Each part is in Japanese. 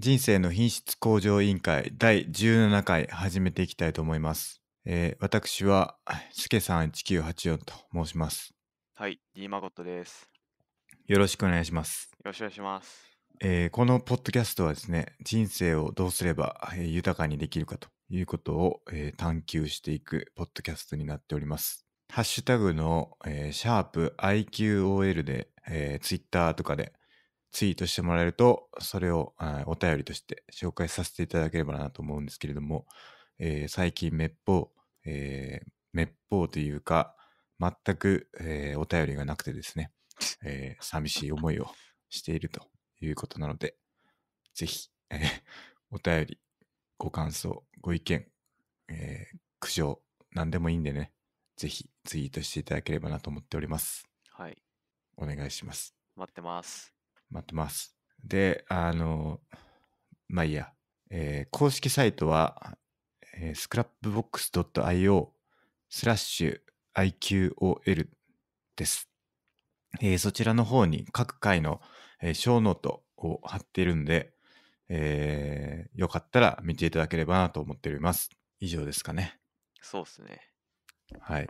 人生の品質向上委員会第17回始めていきたいと思います。えー、私は、すけさん1984と申します。はい、D マゴットです。よろしくお願いします。よろしくお願いします。えー、このポッドキャストはですね、人生をどうすれば、えー、豊かにできるかということを、えー、探求していくポッドキャストになっております。ハッシュタグの、えー、シャープ IQOL で、えー、Twitter とかでツイートしてもらえると、それをお便りとして紹介させていただければなと思うんですけれども、えー、最近滅法、えー、滅法というか、全く、えー、お便りがなくてですね、えー、寂しい思いをしているということなので、ぜひ、えー、お便り、ご感想、ご意見、えー、苦情、何でもいいんでね、ぜひツイートしていただければなと思っております。はい。お願いします。待ってます。待ってます。で、あの、まあいいや。えー、公式サイトは、えー、scrapbox.io スラッシュ IQOL です。えー、そちらの方に各回の、えー、ショーノートを貼っているんで、えー、よかったら見ていただければなと思っております。以上ですかね。そうっすね。はい。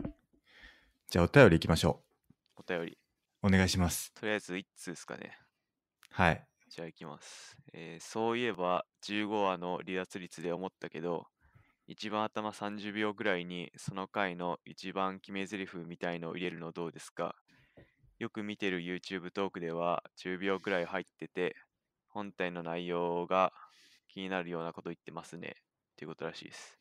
じゃあお便りいきましょう。お便り。お願いします。とりあえず1通ですかね。はい。じゃあいきます、えーそういえば15話の離脱率で思ったけど、一番頭30秒ぐらいにその回の一番決め台詞みたいのを入れるのどうですかよく見てる YouTube トークでは10秒ぐらい入ってて、本体の内容が気になるようなこと言ってますね。っていうことらしいです。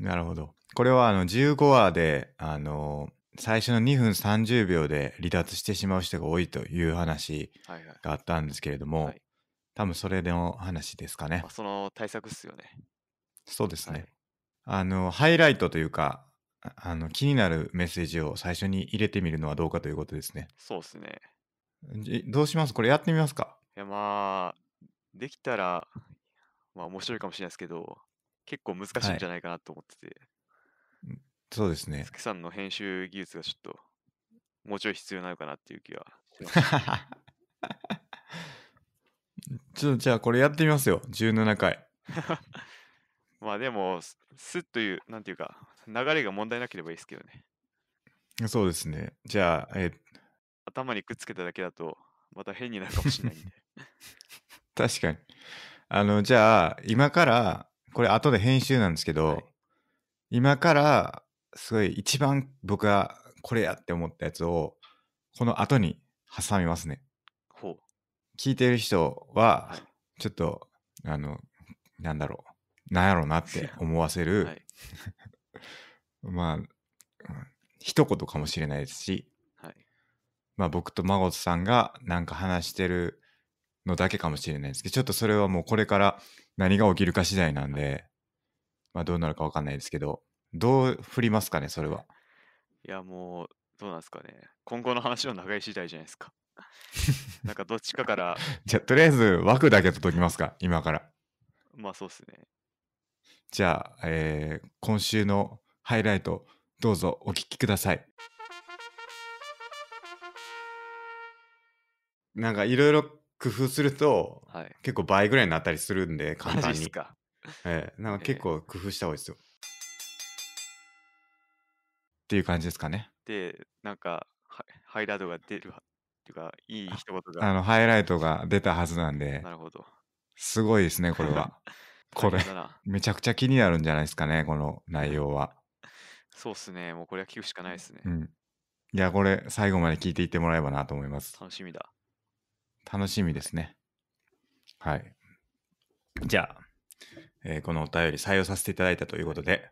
なるほど。これはあの15話で、あのー最初の2分30秒で離脱してしまう人が多いという話があったんですけれども、はいはい、多分それの話ですかね。その対策っすよね。そうですね。はい、あのハイライトというかあの気になるメッセージを最初に入れてみるのはどうかということですね。そうですね。どうしますこれやってみますかいやまあできたらまあ面白いかもしれないですけど結構難しいんじゃないかなと思ってて。はいそうですね。さんの編集技術がちょっと、もうちょい必要なのかなっていう気は。ちょっとじゃあこれやってみますよ。17回。まあでも、すっという、なんていうか、流れが問題なければいいですけどね。そうですね。じゃあ、え頭にくっつけただけだと、また変になるかもしれないんで。確かに。あの、じゃあ、今から、これ後で編集なんですけど、はい、今からすごい一番僕がこれやって思ったやつをこの後に挟みますね。ほう。聞いてる人は、ちょっと、あの、なんだろう、なんやろうなって思わせる、はい、まあ、一言かもしれないですし、はい、まあ僕と孫さんがなんか話してるのだけかもしれないですけど、ちょっとそれはもうこれから何が起きるか次第なんで、まあどうなるかわかんないですけど、どう振りますかね、それは。いや、もう、どうなんですかね。今後の話の長い次第じゃないですか。なんかどっちかから。じゃあ、とりあえず枠だけと解きますか、今から。まあ、そうっすね。じゃあ、えー、今週のハイライト、どうぞお聞きください。なんかいろいろ工夫すると、はい、結構倍ぐらいになったりするんで、簡単に。えー、なんか結構工夫した方がいいですよ。えーっていう感じですかね。で、なんか、はハイライトが出るっていうか、いい一言が。あの、ハイライトが出たはずなんで、なるほど。すごいですね、これは。これめちゃくちゃ気になるんじゃないですかね、この内容は。そうっすね。もうこれは聞くしかないですね。うん。いや、これ、最後まで聞いていってもらえばなと思います。楽しみだ。楽しみですね。はい。じゃあ、えーこのお便り採用させていただいたということで、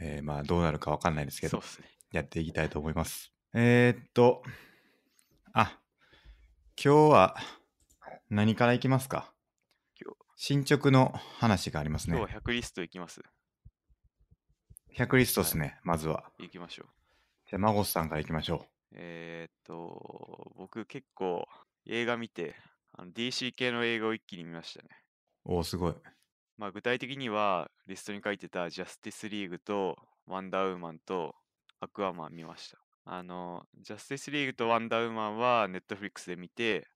えー、まあどうなるかわかんないですけど、ね、やっていきたいと思います。えー、っと、あ、今日は何からいきますか進捗の話がありますね。今日は100リストいきます。100リストですね、はい、まずは。いきましょう。じゃあ、さんからいきましょう。えー、っと、僕結構映画見て、DC 系の映画を一気に見ましたね。おお、すごい。まあ、具体的には、リストに書いてたジャスティスリーグとワンダーウーマンとアクアマン見ました。あの、ジャスティスリーグとワンダーウーマンはネットフリックスで見て、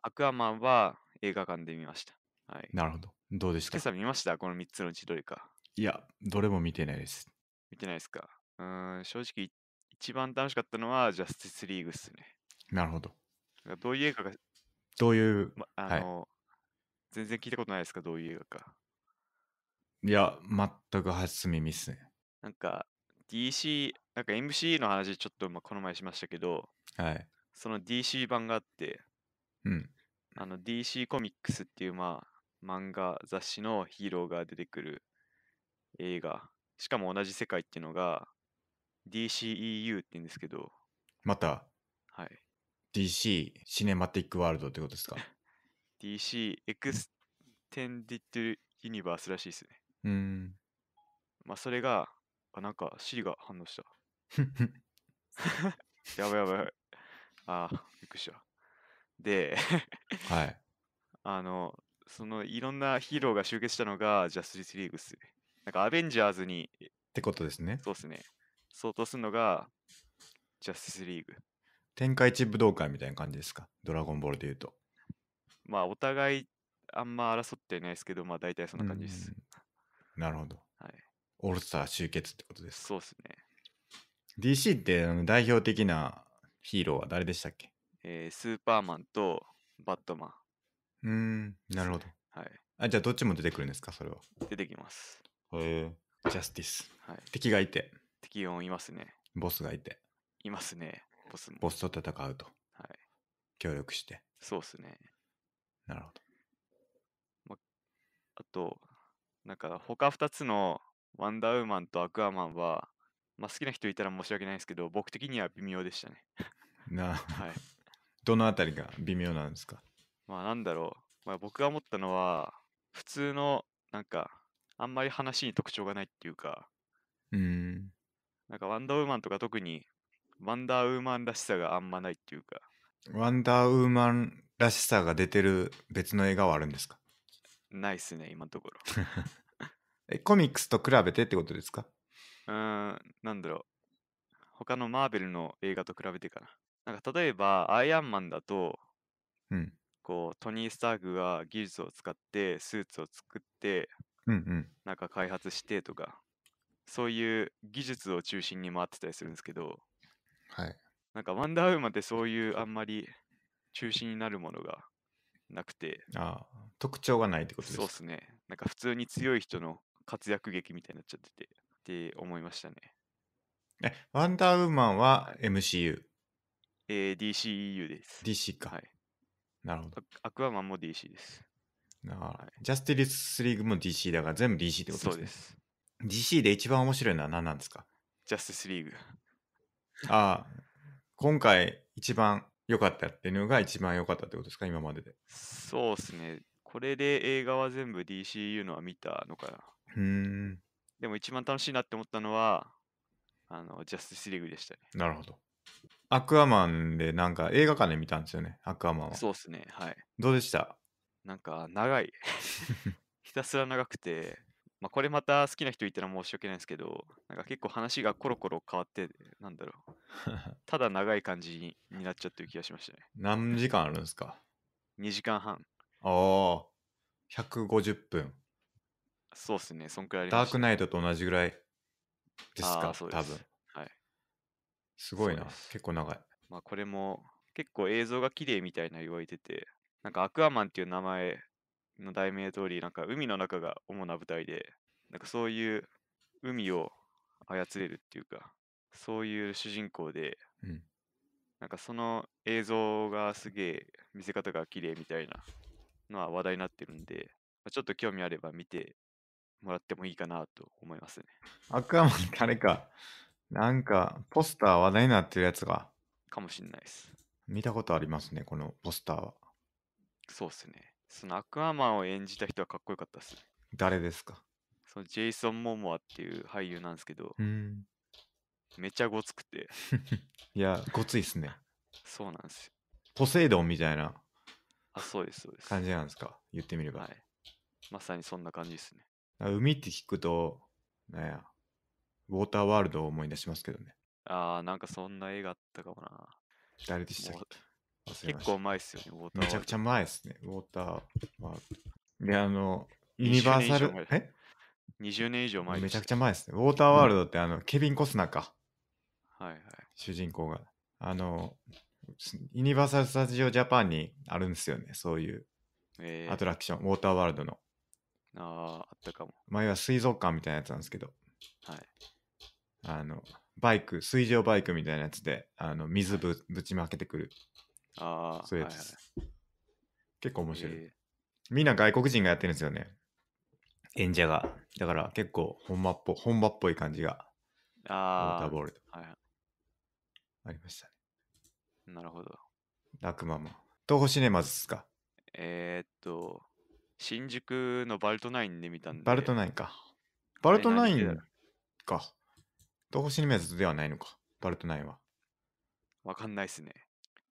アクアマンは映画館で見ました。はい。なるほど。どうでした今朝見ましたこの3つのうちどれか。いや、どれも見てないです。見てないですか。うん、正直、一番楽しかったのはジャスティスリーグっすね。なるほど。どういう映画が、どういう、ま、あの、はい全然聞いたことないですかどういう映画か。いや、全く初耳っすね。なんか DC、なんか MC の話ちょっとまあこの前しましたけど、はい。その DC 版があって、うん。あの DC コミックスっていうまあ漫画雑誌のヒーローが出てくる映画。しかも同じ世界っていうのが DCEU って言うんですけど。また、はい。DC シネマティックワールドってことですか DC エクステンディッドユニバースらしいですね。うん。まあ、それが、あ、なんか、シリが反応した。やばいやばいやばい。ああ、びっくりした。ではい。あの、そのいろんなヒーローが集結したのがジャスティスリーグっすね。なんかアベンジャーズに。ってことですね。そうっすね。相当するのがジャスティスリーグ。天下一武道会みたいな感じですか。ドラゴンボールで言うと。まあ、お互いあんま争ってないですけど、まあ、大体そんな感じです。なるほど。はい、オールスター集結ってことです。そうですね。DC ってあの代表的なヒーローは誰でしたっけ、えー、スーパーマンとバットマン。うん、なるほど。はい、あじゃあ、どっちも出てくるんですか、それは。出てきます。へえ、ジャスティス。はい、敵がいて。敵音いますね。ボスがいて。いますね、ボスも。ボスと戦うと。はい、協力して。そうですね。なるほど。まあと、なんか他2つのワンダーウーマンとアクアマンは、まあ、好きな人いたら申し訳ないんですけど、僕的には微妙でしたね。なあ、はい、どのあたりが微妙なんですかまあなんだろう、まあ、僕が思ったのは、普通のなんか、あんまり話に特徴がないっていうか、うん。なんかワンダーウーマンとか特にワンダーウーマンらしさがあんまないっていうか。ワンダーウーマンらしさが出てる別の映画はあるんですかないっすね、今のところ。え、コミックスと比べてってことですかうーん、なんだろう。他のマーベルの映画と比べてかな。なんか例えば、アイアンマンだと、うん、こう、トニー・スターグが技術を使って、スーツを作って、うんうん、なんか開発してとか、そういう技術を中心に回ってたりするんですけど、はい。なんかワンダーウーマンってそういうあんまり中心になるものがなくて。ああ、特徴がないってことですかそうですね。なんか普通に強い人の活躍劇みたいになっちゃってて、って思いましたね。え、ワンダーウーマンは MCU?、えー、DCEU です。DC か。はい。なるほど。アクアマンも DC です。あはい、ジャスティリスリーグも DC だから全部 DC ってことですね。そうです。DC で一番面白いのは何なんですかジャスティスリーグ。ああ、今回一番良かったっていうのが一番良かったってことですか、今までで。そうですね。これで映画は全部 DCU のは見たのかな。うん。でも一番楽しいなって思ったのは、あの、ジャスティスリーグでしたね。なるほど。アクアマンでなんか映画館で見たんですよね、アクアマンは。そうですね、はい。どうでしたなんか長い。ひたすら長くて、まあ、これまた好きな人いたら申し訳ないんですけど、なんか結構話がコロコロ変わって、なんだろう。ただ長い感じになっちゃってる気がしましたね。何時間あるんですか ?2 時間半。ああ、150分。そうっすね、そんくらい、ね、ダークナイトと同じぐらいですか、す多分。はい。すごいな、結構長い。まあこれも結構映像が綺麗みたいな言われてて、なんかアクアマンっていう名前の題名通り、なんか海の中が主な舞台で、なんかそういう海を操れるっていうか、そういう主人公で、うん、なんかその映像がすげえ見せ方が綺麗みたいなのは話題になってるんで、ちょっと興味あれば見てもらってもいいかなと思いますね。アクアマンっか、なんかポスター話題になってるやつが。かもしんないです。見たことありますね、このポスターは。そうっすね。そのアクアマンを演じた人はかっこよかったっす誰ですかそのジェイソン・モモアっていう俳優なんですけど、うん。めちゃごつくて。いや、ごついっすね。そうなんですよ。ポセイドンみたいなあ、そうです、そうです。感じなんですか言ってみれば。はい。まさにそんな感じですね。海って聞くと、なんや、ウォーターワールドを思い出しますけどね。ああ、なんかそんな映画あったかもな。誰でしたっけ結構前っすよね、ウォーター。めちゃくちゃ前っすね、ウォーターワールド。で、あの、ユニバーサル、え ?20 年以上前めちゃくちゃ前っすね。ウォーターワールドって、あの、ケビン・コスナーか。はいはい。主人公が。あの、ユニバーサル・スタジオ・ジャパンにあるんですよね、そういうアトラクション、えー、ウォーターワールドの。ああ、あったかも。前は水族館みたいなやつなんですけど、はい。あの、バイク、水上バイクみたいなやつで、あの、水ぶぶちまけてくるああ。そうです、結構面白い、えー、みんな外国人がやってるんですよね。演者が。だから結構本場っぽ本場っぽい感じが。ああ。ボールとはい、ありましたね。なるほど。悪魔も。東方シネマズですかえー、っと、新宿のバルトナインで見たんで。バルトナインか。バルトナインか。東方シネマズではないのか。バルトナインは。わかんないっすね。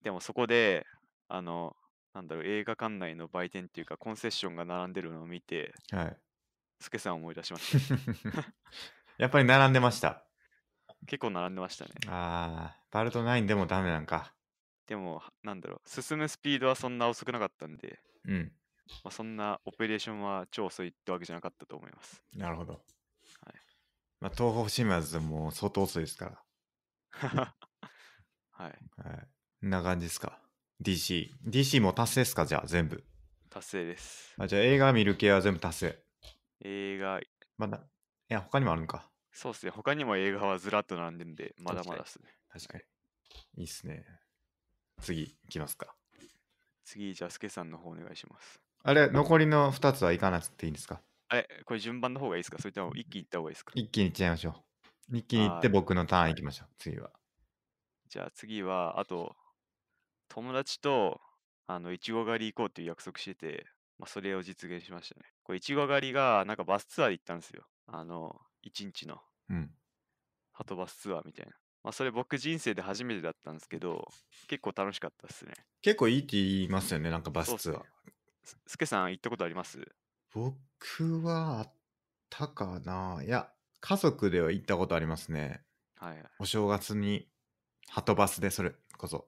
でもそこで、あの、なんだろう、映画館内の売店っていうか、コンセッションが並んでるのを見て、はい。スケさんを思い出しました。やっぱり並んでました。結構並んでましたね。ああ、バルト9でもダメなんか。でも、なんだろう、進むスピードはそんな遅くなかったんで、うん。まあ、そんなオペレーションは超遅いってわけじゃなかったと思います。なるほど。はいまあ、東方シマーズも相当遅いですから。はい。はいな感じですか。DC。DC も達成ですかじゃあ全部。達成です。あじゃあ映画見る系は全部達成。映画。まだ。いや、他にもあるんか。そうっすね。他にも映画はずらっと並んでるんで、まだまだっすね。確かに。いいっすね。次、いきますか。次、じゃあ、すけさんの方お願いします。あれ、残りの2つはいかなくていいんですかあれ、これ順番の方がいいですかそれとも一気にいった方がいいですか一気にいっちゃいましょう。一気にいって僕のターンいきましょう。次は。じゃあ次は、あと友達と、あの、いちご狩り行こうっていう約束してて、まあ、それを実現しましたね。これ、いちご狩りが、なんかバスツアーで行ったんですよ。あの、1日の、うん。ハトバスツアーみたいな。まあ、それ僕人生で初めてだったんですけど、結構楽しかったですね。結構いいって言いますよね、なんかバスツアー。すケ、けさん行ったことあります僕はあったかないや、家族では行ったことありますね。はい、はい。お正月に、ハトバスでそれこそ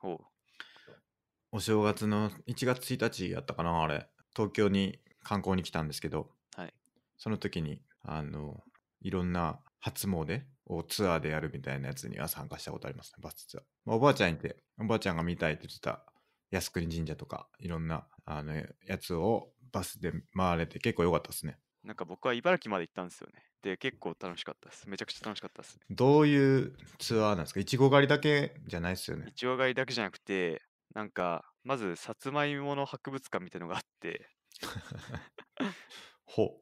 ほう。お正月の1月1日やったかな、あれ。東京に観光に来たんですけど、はい。その時に、あの、いろんな初詣をツアーでやるみたいなやつには参加したことありますね、バスツアー。まあ、おばあちゃんいて、おばあちゃんが見たいって言ってた靖国神社とか、いろんなあのやつをバスで回れて結構良かったですね。なんか僕は茨城まで行ったんですよね。で、結構楽しかったです。めちゃくちゃ楽しかったです、どういうツアーなんですかいちご狩りだけじゃないですよね。いちご狩りだけじゃなくて、なんか、まず、さつまいもの博物館みたいのがあって。ほ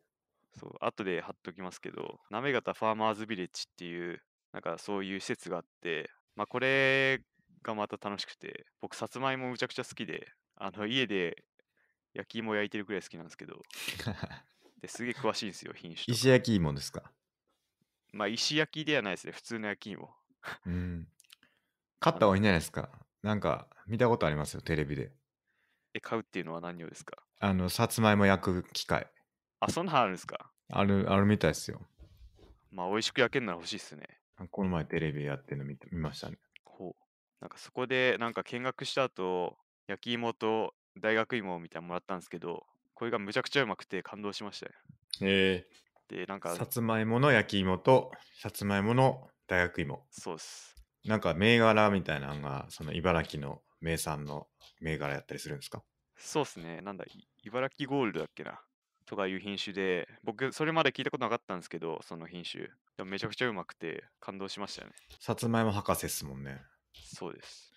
う。そう、後で貼っときますけど、なめがたファーマーズビレッジっていう、なんかそういう施設があって、まあ、これがまた楽しくて、僕、さつまいもむちゃくちゃ好きで、あの、家で焼き芋焼いてるくらい好きなんですけど。ですげえ詳しいんですよ、品種か。石焼き芋ですか。まあ、石焼きではないですね、普通の焼き芋。うん。買 った方がいいんじゃないですか。なんか、見たことありますよ、テレビで。え、買うっていうのは何をですかあの、さつまいも焼く機械。あ、そんなあるんですかある、あるみたいですよ。まあ、美味しく焼けるなら欲しいですね。この前テレビやってるの見見ましたね。ほう。なんかそこで、なんか見学した後、焼き芋と大学芋みたいなもらったんですけど、これがむちゃくちゃうまくて感動しましたね。えで、なんか、さつまいもの焼き芋と、さつまいもの大学芋。そうです。なんか銘柄みたいなのが、その茨城の名産の銘柄やったりするんですかそうですね。なんだ、茨城ゴールドだっけなとかいう品種で、僕、それまで聞いたことなかったんですけど、その品種。でもめちゃくちゃうまくて感動しましたね。さつまいも博士っすもんね。そうです。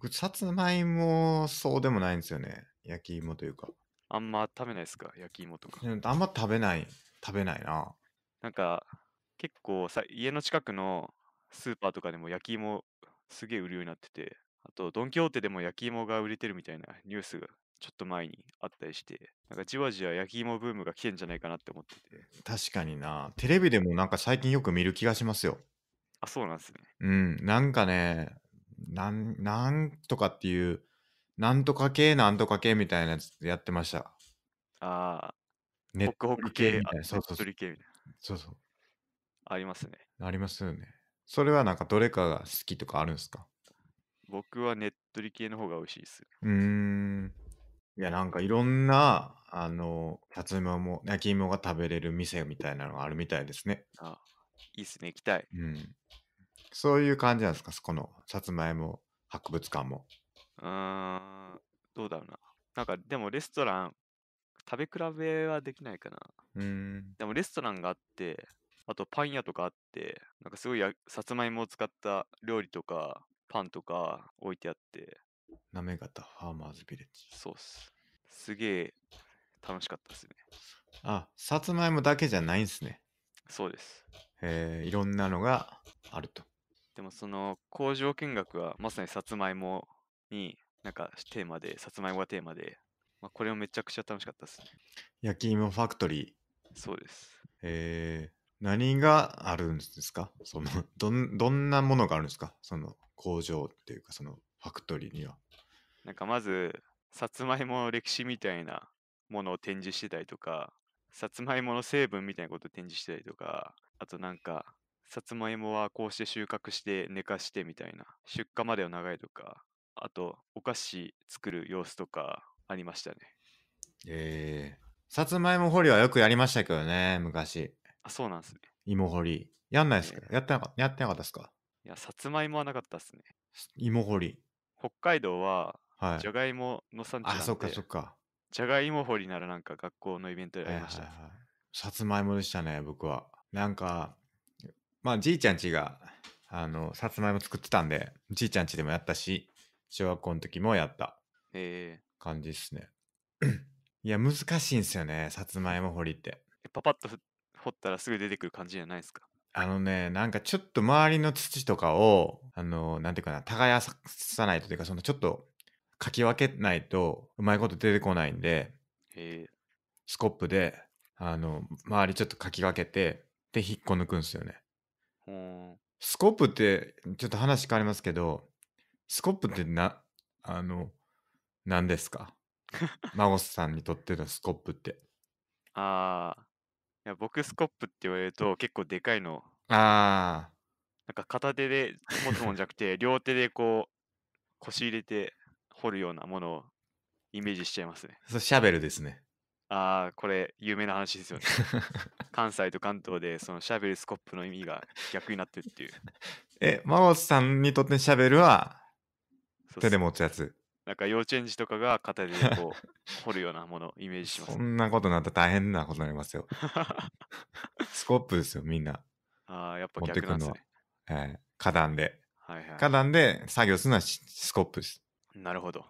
僕、さつまいもそうでもないんですよね。焼き芋というか。あんま食べないですか焼き芋とか。あんま食べない、食べないな。なんか、結構さ、家の近くのスーパーとかでも焼き芋すげえ売るようになってて、あと、ドン・キホーテでも焼き芋が売れてるみたいなニュースがちょっと前にあったりして、なんかじわじわ焼き芋ブームが来てんじゃないかなって思ってて。確かにな。テレビでもなんか最近よく見る気がしますよ。あ、そうなんですね。うん、なんかね、なん、なんとかっていうなんとか系なんとか系みたいなやつやってました。ああ。ネットリ系みたいな。そうそうそう。そうそう。ありますね。ありますよね。それはなんかどれかが好きとかあるんですか僕はネットリ系の方が美味しいです。うーん。いや、なんかいろんな、あの、さつまいも、焼き芋が食べれる店みたいなのがあるみたいですね。あいいっすね、行きたい。うん。そういう感じなんですか、このさつまいも博物館も。うーん、どうだろうな。なんか、でもレストラン、食べ比べはできないかな。うん。でもレストランがあって、あとパン屋とかあって、なんかすごいやさつまいもを使った料理とか、パンとか置いてあって、なめがたファーマーズビレッジ。そうっす。すげえ楽しかったですね。あ、さつまいもだけじゃないんすね。そうです。えー、いろんなのがあると。でもその工場見学はまさにさつまいもに、なんかテーマで、さつまいもがテーマで、まあ、これもめちゃくちゃ楽しかったですね。焼き芋ファクトリー。そうです。えー、何があるんですかそのどん、どんなものがあるんですかその工場っていうか、そのファクトリーには。なんかまず、さつまいもの歴史みたいなものを展示してたりとか、さつまいもの成分みたいなことを展示してたりとか、あとなんか、さつまいもはこうして収穫して寝かしてみたいな、出荷までを長いとか、あと、お菓子作る様子とかありましたね。ええさつまいも掘りはよくやりましたけどね、昔。あ、そうなんですね。芋掘り。やんないですか、えーやってなかっったですかいや、さつまいもはなかったですね。芋掘り。北海道は、はいじ。ゃがいもの産地なんあ、そっかそっか。じゃがいも掘りならなんか学校のイベントでりましたね、はいはい。さつまいもでしたね、僕は。なんか、まあ、じいちゃんちが、あの、さつまいも作ってたんで、じいちゃんちでもやったし、小学校の時もやったえ感じっすね いや難しいんすよねさつまいも掘りってパパッと掘ったらすぐ出てくる感じじゃないですか。あのねなんかちょっと周りの土とかをあのなんていうかな耕さないとというかそのちょっとかき分けないとうまいこと出てこないんでえスコップであの周りちょっとかき分けてで引っこ抜くんすよねほんスコップってちょっと話変わりますけどスコップってな、あの、何ですか マゴスさんにとってのスコップって。ああ。いや、僕スコップって言われると結構でかいの。ああ。なんか片手で持つもんじゃなくて、両手でこう、腰入れて掘るようなものをイメージしちゃいますね。そシャベルですね。ああ、これ有名な話ですよね。関西と関東でそのシャベルスコップの意味が逆になってるっていう。え、マゴスさんにとってシャベルは手で持つやつ。なんか幼稚園児とかが肩でこう 掘るようなものをイメージします、そんなことになったら大変なことになりますよ。スコップですよ、みんな。ああ、やっぱ持逆なんですはね。。えー花壇で。はいはい。花壇で作業するのはしスコップです。なるほど。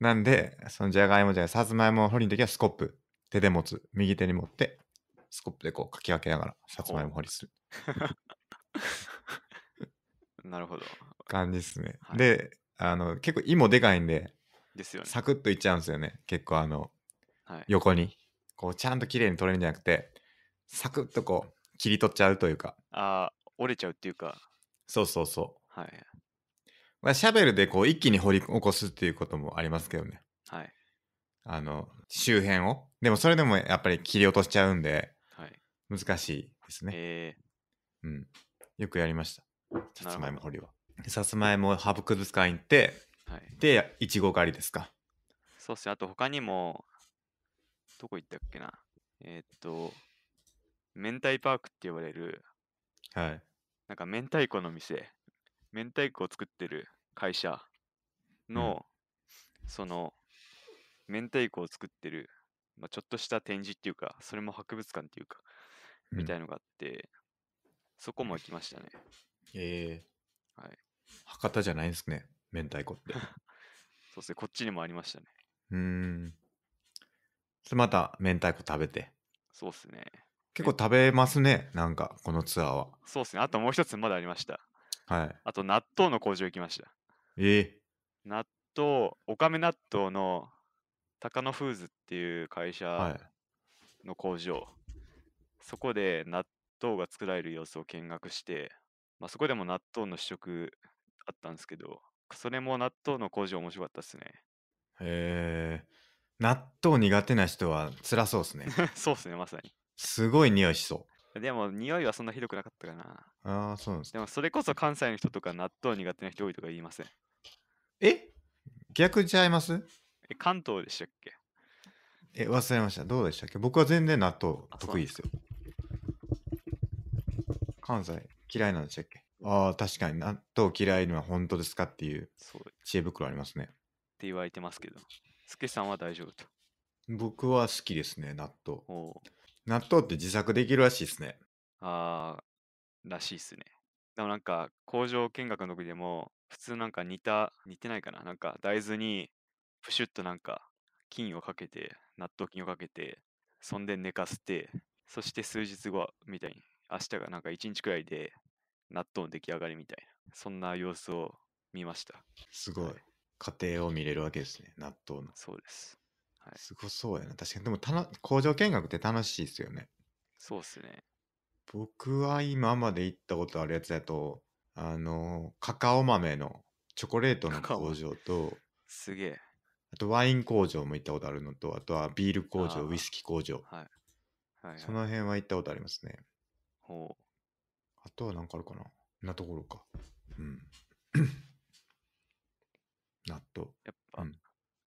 なんで、そのじゃがいもじゃがいもさつまいもを掘りの時はスコップ。手で持つ。右手に持って、スコップでこうかき分けながら、さつまいも掘りする なるほど。感じですね。はいで、あの結構芋でかいんでですよねサクッといっちゃうんですよね結構あの、はい、横にこうちゃんと綺麗に取れるんじゃなくてサクッとこう切り取っちゃうというかああ折れちゃうっていうかそうそうそうはいまあ、シャベルでこう一気に掘り起こすっていうこともありますけどね。はい。あの、周辺を。でもそれでもやっぱり切り落としちゃうんで、はい、難しいですね。えー、うん。よくやりました。さつまいも掘りは。さつまいもハブクズ使い行って、はい、で、いちご狩りですか。そうっすあと他にも、どこ行ったっけな。えー、っと、明太パークって言われる、はい。なんか明太子の店、明太子を作ってる会社の、うん、その、明太子を作ってる、まあ、ちょっとした展示っていうか、それも博物館っていうか、みたいのがあって、うん、そこも行きましたね。ええー、はい。博多じゃないんですね、明太子って。そうですね、こっちにもありましたね。うん。それまた明太子食べて。そうっすね。結構食べますね、なんか、このツアーは。そうっすね、あともう一つまだありました。はい。あと、納豆の工場行きました。ええー、納豆、おかめ納豆の高野フーズっていう会社の工場、はい、そこで納豆が作られる様子を見学して、まあ、そこでも納豆の試食あったんですけど、それも納豆の工場面白かったですね。へえ。納豆苦手な人は辛そうですね。そうですね、まさに。すごい匂いしそう。でも匂いはそんなひどくなかったかな。ああ、そうなんですでもそれこそ関西の人とか納豆苦手な人多いとか言いません。え逆ちゃいますえ関東でしたっけえ、忘れました。どうでしたっけ僕は全然納豆得意ですよ。関西嫌いなんでしたっけああ、確かに納豆嫌いのは本当ですかっていうそう知恵袋ありますね。って言われてますけど、スケさんは大丈夫と。僕は好きですね、納豆。お納豆って自作できるらしいですね。ああらしいっすね。でもなんか工場見学の時でも、普通なんか似た、似てないかな、なんか大豆にプシュッとなんか菌をかけて、納豆菌をかけて、そんで寝かせて、そして数日後みたいに、明日がなんか1日くらいで納豆の出来上がりみたいな、そんな様子を見ました。すごい。はい、家庭を見れるわけですね、納豆の。そうです。はい、すごそうやな。確かに、でもたの工場見学って楽しいですよね。そうっすね。僕は今まで行ったことあるやつだと、あの、カカオ豆のチョコレートの工場と、すげえ。あとワイン工場も行ったことあるのと、あとはビール工場、ウイスキー工場。はい。はい、はい、その辺は行ったことありますね。ほうあとは何かあるかななところか。うん。納豆。やっぱ、うん、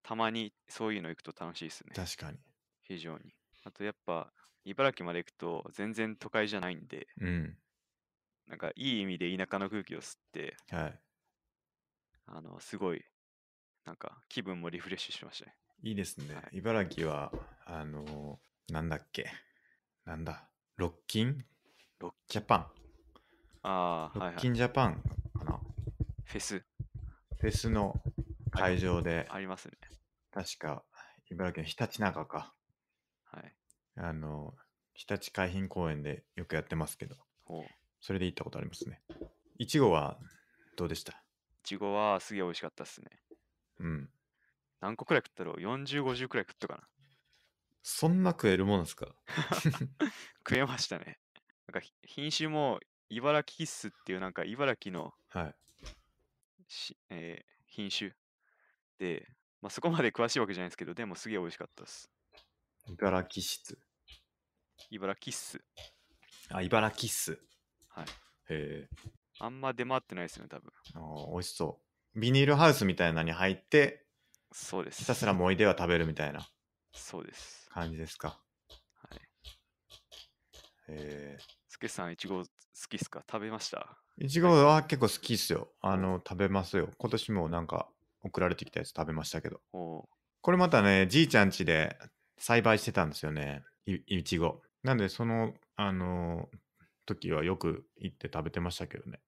たまにそういうの行くと楽しいですね。確かに。非常に。あとやっぱ、茨城まで行くと全然都会じゃないんで、うん、なんかいい意味で田舎の空気を吸って、はい、あの、すごい、なんか気分もリフレッシュしましたね。いいですね。はい、茨城は、あのー、なんだっけ。なんだ。ロッキンロッジャパン。ああ、ロはいッはキい。ンジャパンかな、フェスフェスの会場で、ありますね。確か茨城のひたちなかか、はい。あの、ひたち海浜公園でよくやってますけど、ほう。それで行ったことありますね。いちごはどうでしたいちごはすげえ美味しかったっすね。うん。何個くらい食ったろう ?40、50くらい食ったかな。そんな食えるもんですか 食えましたね。なんか品種も茨城キッスっていうなんか茨城の、はいしえー品種で、まあ、そこまで詳しいわけじゃないですけど、でもすげえ美味しかったです。茨城室。茨城キッス。あ、茨城ッスはい。へえ。あんま出回ってないですよね、多分。あー美味しそう。ビニールハウスみたいなのに入って、そうです。ひたすらもいでは食べるみたいなそうです。感じですか。はい。へえ。スケさん、いちご好きっすか食べましたいちごは結構好きっすよ。あの、食べますよ。今年もなんか送られてきたやつ食べましたけど。おこれまたね、じいちゃん家で栽培してたんですよね。いちご。なんで、その、あのー時はよく行って食べてましたけどね。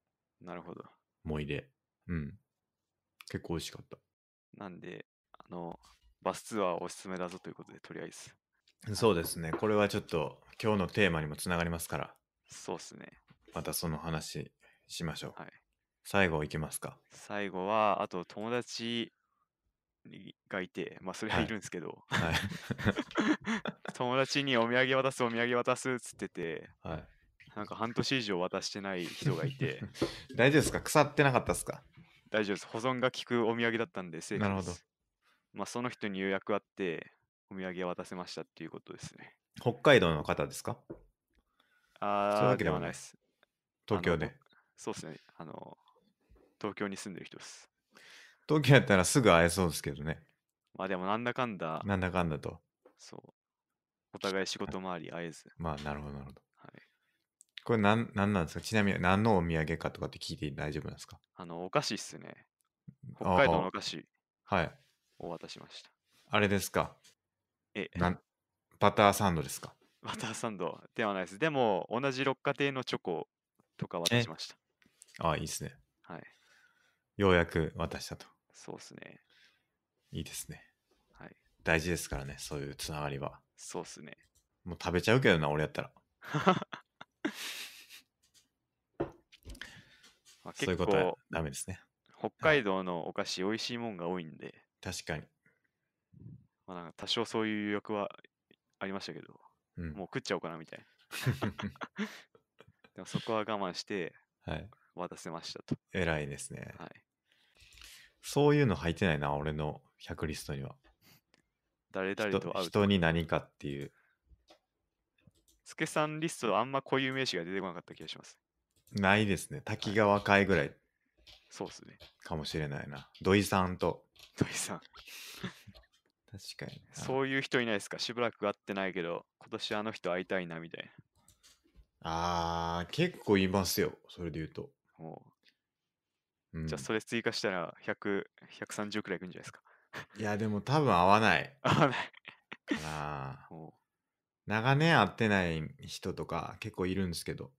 なるほど。思い出。うん。結構美味しかった。なんで、あの、バスツアーおすすめだぞということで、とりあえず。そうですね。これはちょっと今日のテーマにもつながりますから。そうっすね。またその話しましょう。はい、最後いきますか。最後は、あと友達がいて、まあそれはいるんですけど、はい、友達にお土産渡す、お土産渡すっつってて、はい、なんか半年以上渡してない人がいて。大丈夫ですか腐ってなかったですか大丈夫です。保存が効くお土産だったんで、です。なるほど。まあその人に予約あって、お土産渡せましたっていうことですね。北海道の方ですかああ、そういうわけではないです。東京で。そうですね。あの、東京に住んでる人です。東京やったらすぐ会えそうですけどね。まあでもなんだかんだ。なんだかんだと。そう。お互い仕事回り会えず。まあなるほどなるほど。はい、これ何なんなんですかちなみに何のお土産かとかって聞いて大丈夫なんですかあの、お菓子っすね。北海道のお菓子はいお渡しました。あれですかえなんバターサンドですかバターサンドではないです。でも同じ六花亭のチョコとか渡しました。ああ、いいですね。はい。ようやく渡したと。そうですね。いいですね。はい。大事ですからね、そういうつながりは。そうですね。もう食べちゃうけどな、俺やったら。まあ、そういうことはダメですね。北海道のお菓子、美味しいもんが多いんで。確かに。まあ、なんか多少そういう欲はありましたけど、うん、もう食っちゃおうかなみたいな。でもそこは我慢してはい渡せましたと。偉いですね。はい。そういうの入ってないな、俺の100リストには。誰々と人会うと人に何かっていう。スケさんリストあんま固有名詞が出てこなかった気がします。ないですね。滝川会ぐらいそうっすね。かもしれないな。土井さんと。土井さん。確かに。そういう人いないですかしばらく会ってないけど、今年あの人会いたいなみたいな。あー、結構いますよ。それで言うと。うう、じゃあそれ追加したら100、130くらいいくんじゃないですか。いや、でも多分合わないあ、ない。かな。長年会ってない人とか結構いるんですけど、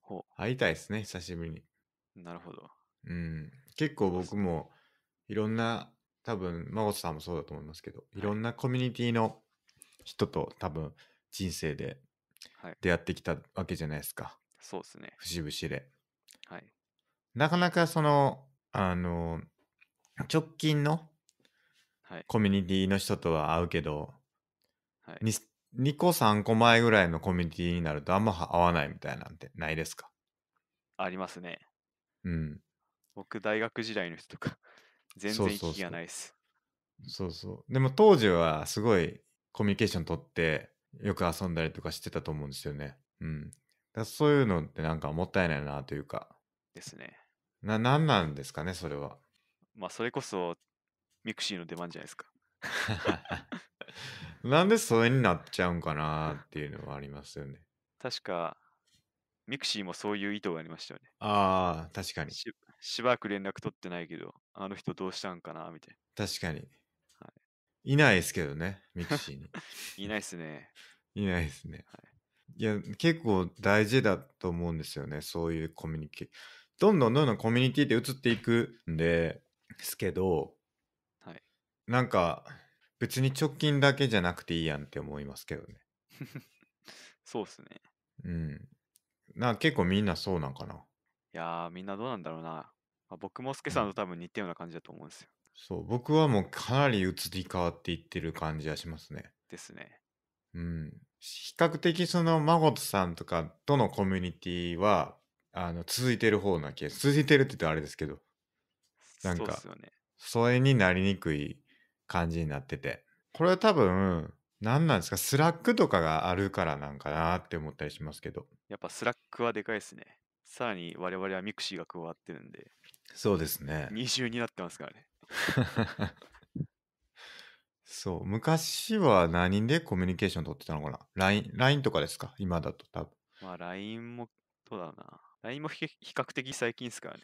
ほ会いたいですね、久しぶりに。なるほど。うん。結構僕もいろんな、多分、孫さんもそうだと思いますけど、いろんなコミュニティの人と多分人生で出会ってきたわけじゃないですか、はい、そうですね節々で、はい、なかなかそのあの直近のコミュニティの人とは会うけど、はい、2, 2個3個前ぐらいのコミュニティになるとあんま会わないみたいなんてないですかありますねうん僕大学時代の人とか 全然きがないですそうそうでも当時はすごいコミュニケーション取ってよく遊んだりとかしてたと思うんですよね。うん。だそういうのってなんかもったいないなというか。ですね。な、なんなんですかね、それは。まあ、それこそ、ミクシーの出番じゃないですか。なんでそれになっちゃうんかなっていうのはありますよね。確か、ミクシーもそういう意図がありましたよね。ああ、確かにし。しばらく連絡取ってないけど、あの人どうしたんかなみたいな。確かに。いないですけどね、ミクシーに。いないですね。いないですね。はい、いや、結構大事だと思うんですよね、そういうコミュニテーどんどんどんどんコミュニティで移っていくんですけど、はい、なんか、別に直近だけじゃなくていいやんって思いますけどね。そうっすね。うん。な結構みんなそうなんかな。いやみんなどうなんだろうな。まあ、僕もすけさんと多分似たような感じだと思うんですよ。そう、僕はもうかなり移り変わっていってる感じはしますね。ですね。うん。比較的その、孫さんとかとのコミュニティは、あの、続いてる方な気が続いてるって言ったらあれですけど、なんか、そうね、疎遠になりにくい感じになってて。これは多分、何なんですかスラックとかがあるからなんかなって思ったりしますけど。やっぱスラックはでかいですね。さらに我々はミクシーが加わってるんで。そうですね。二重になってますからね。そう、昔は何でコミュニケーション取ってたのかな ?LINE、とかですか今だと多分。まあ LINE も、そうだな。LINE もひ比較的最近ですからね。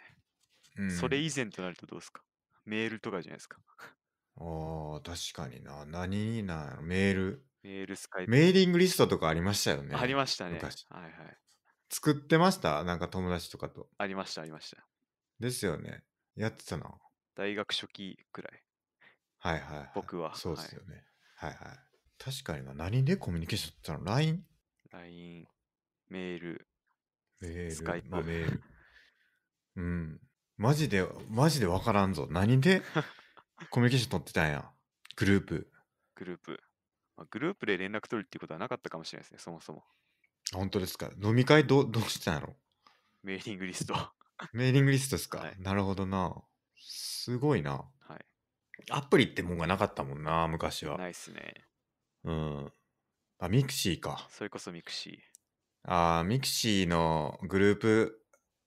うん、それ以前となるとどうですかメールとかじゃないですか。ああ、確かにな。何なメール。メールスカイメーリングリストとかありましたよね。ありましたね。はいはい。作ってましたなんか友達とかと。ありました、ありました。ですよね。やってたな。大学初期くらい。はいはい、はい、僕は。そうですよね。はい、はい、はい。確かにな。何でコミュニケーション取ったの ?LINE? LINE、メール、メール、スカイプ。まあ、メール。うん。マジで、マジで分からんぞ。何で コミュニケーション取ってたんや。グループ。グループ。まあ、グループで連絡取るっていうことはなかったかもしれないですね、そもそも。本当ですか。飲み会どどうしてたんやろメーリングリスト。メーリングリストですか、はい、なるほどな。すごいな。はい。アプリってもんがなかったもんな、昔は。ないっすね。うん。あ、ミクシーか。それこそミクシー。ああ、ミクシーのグループ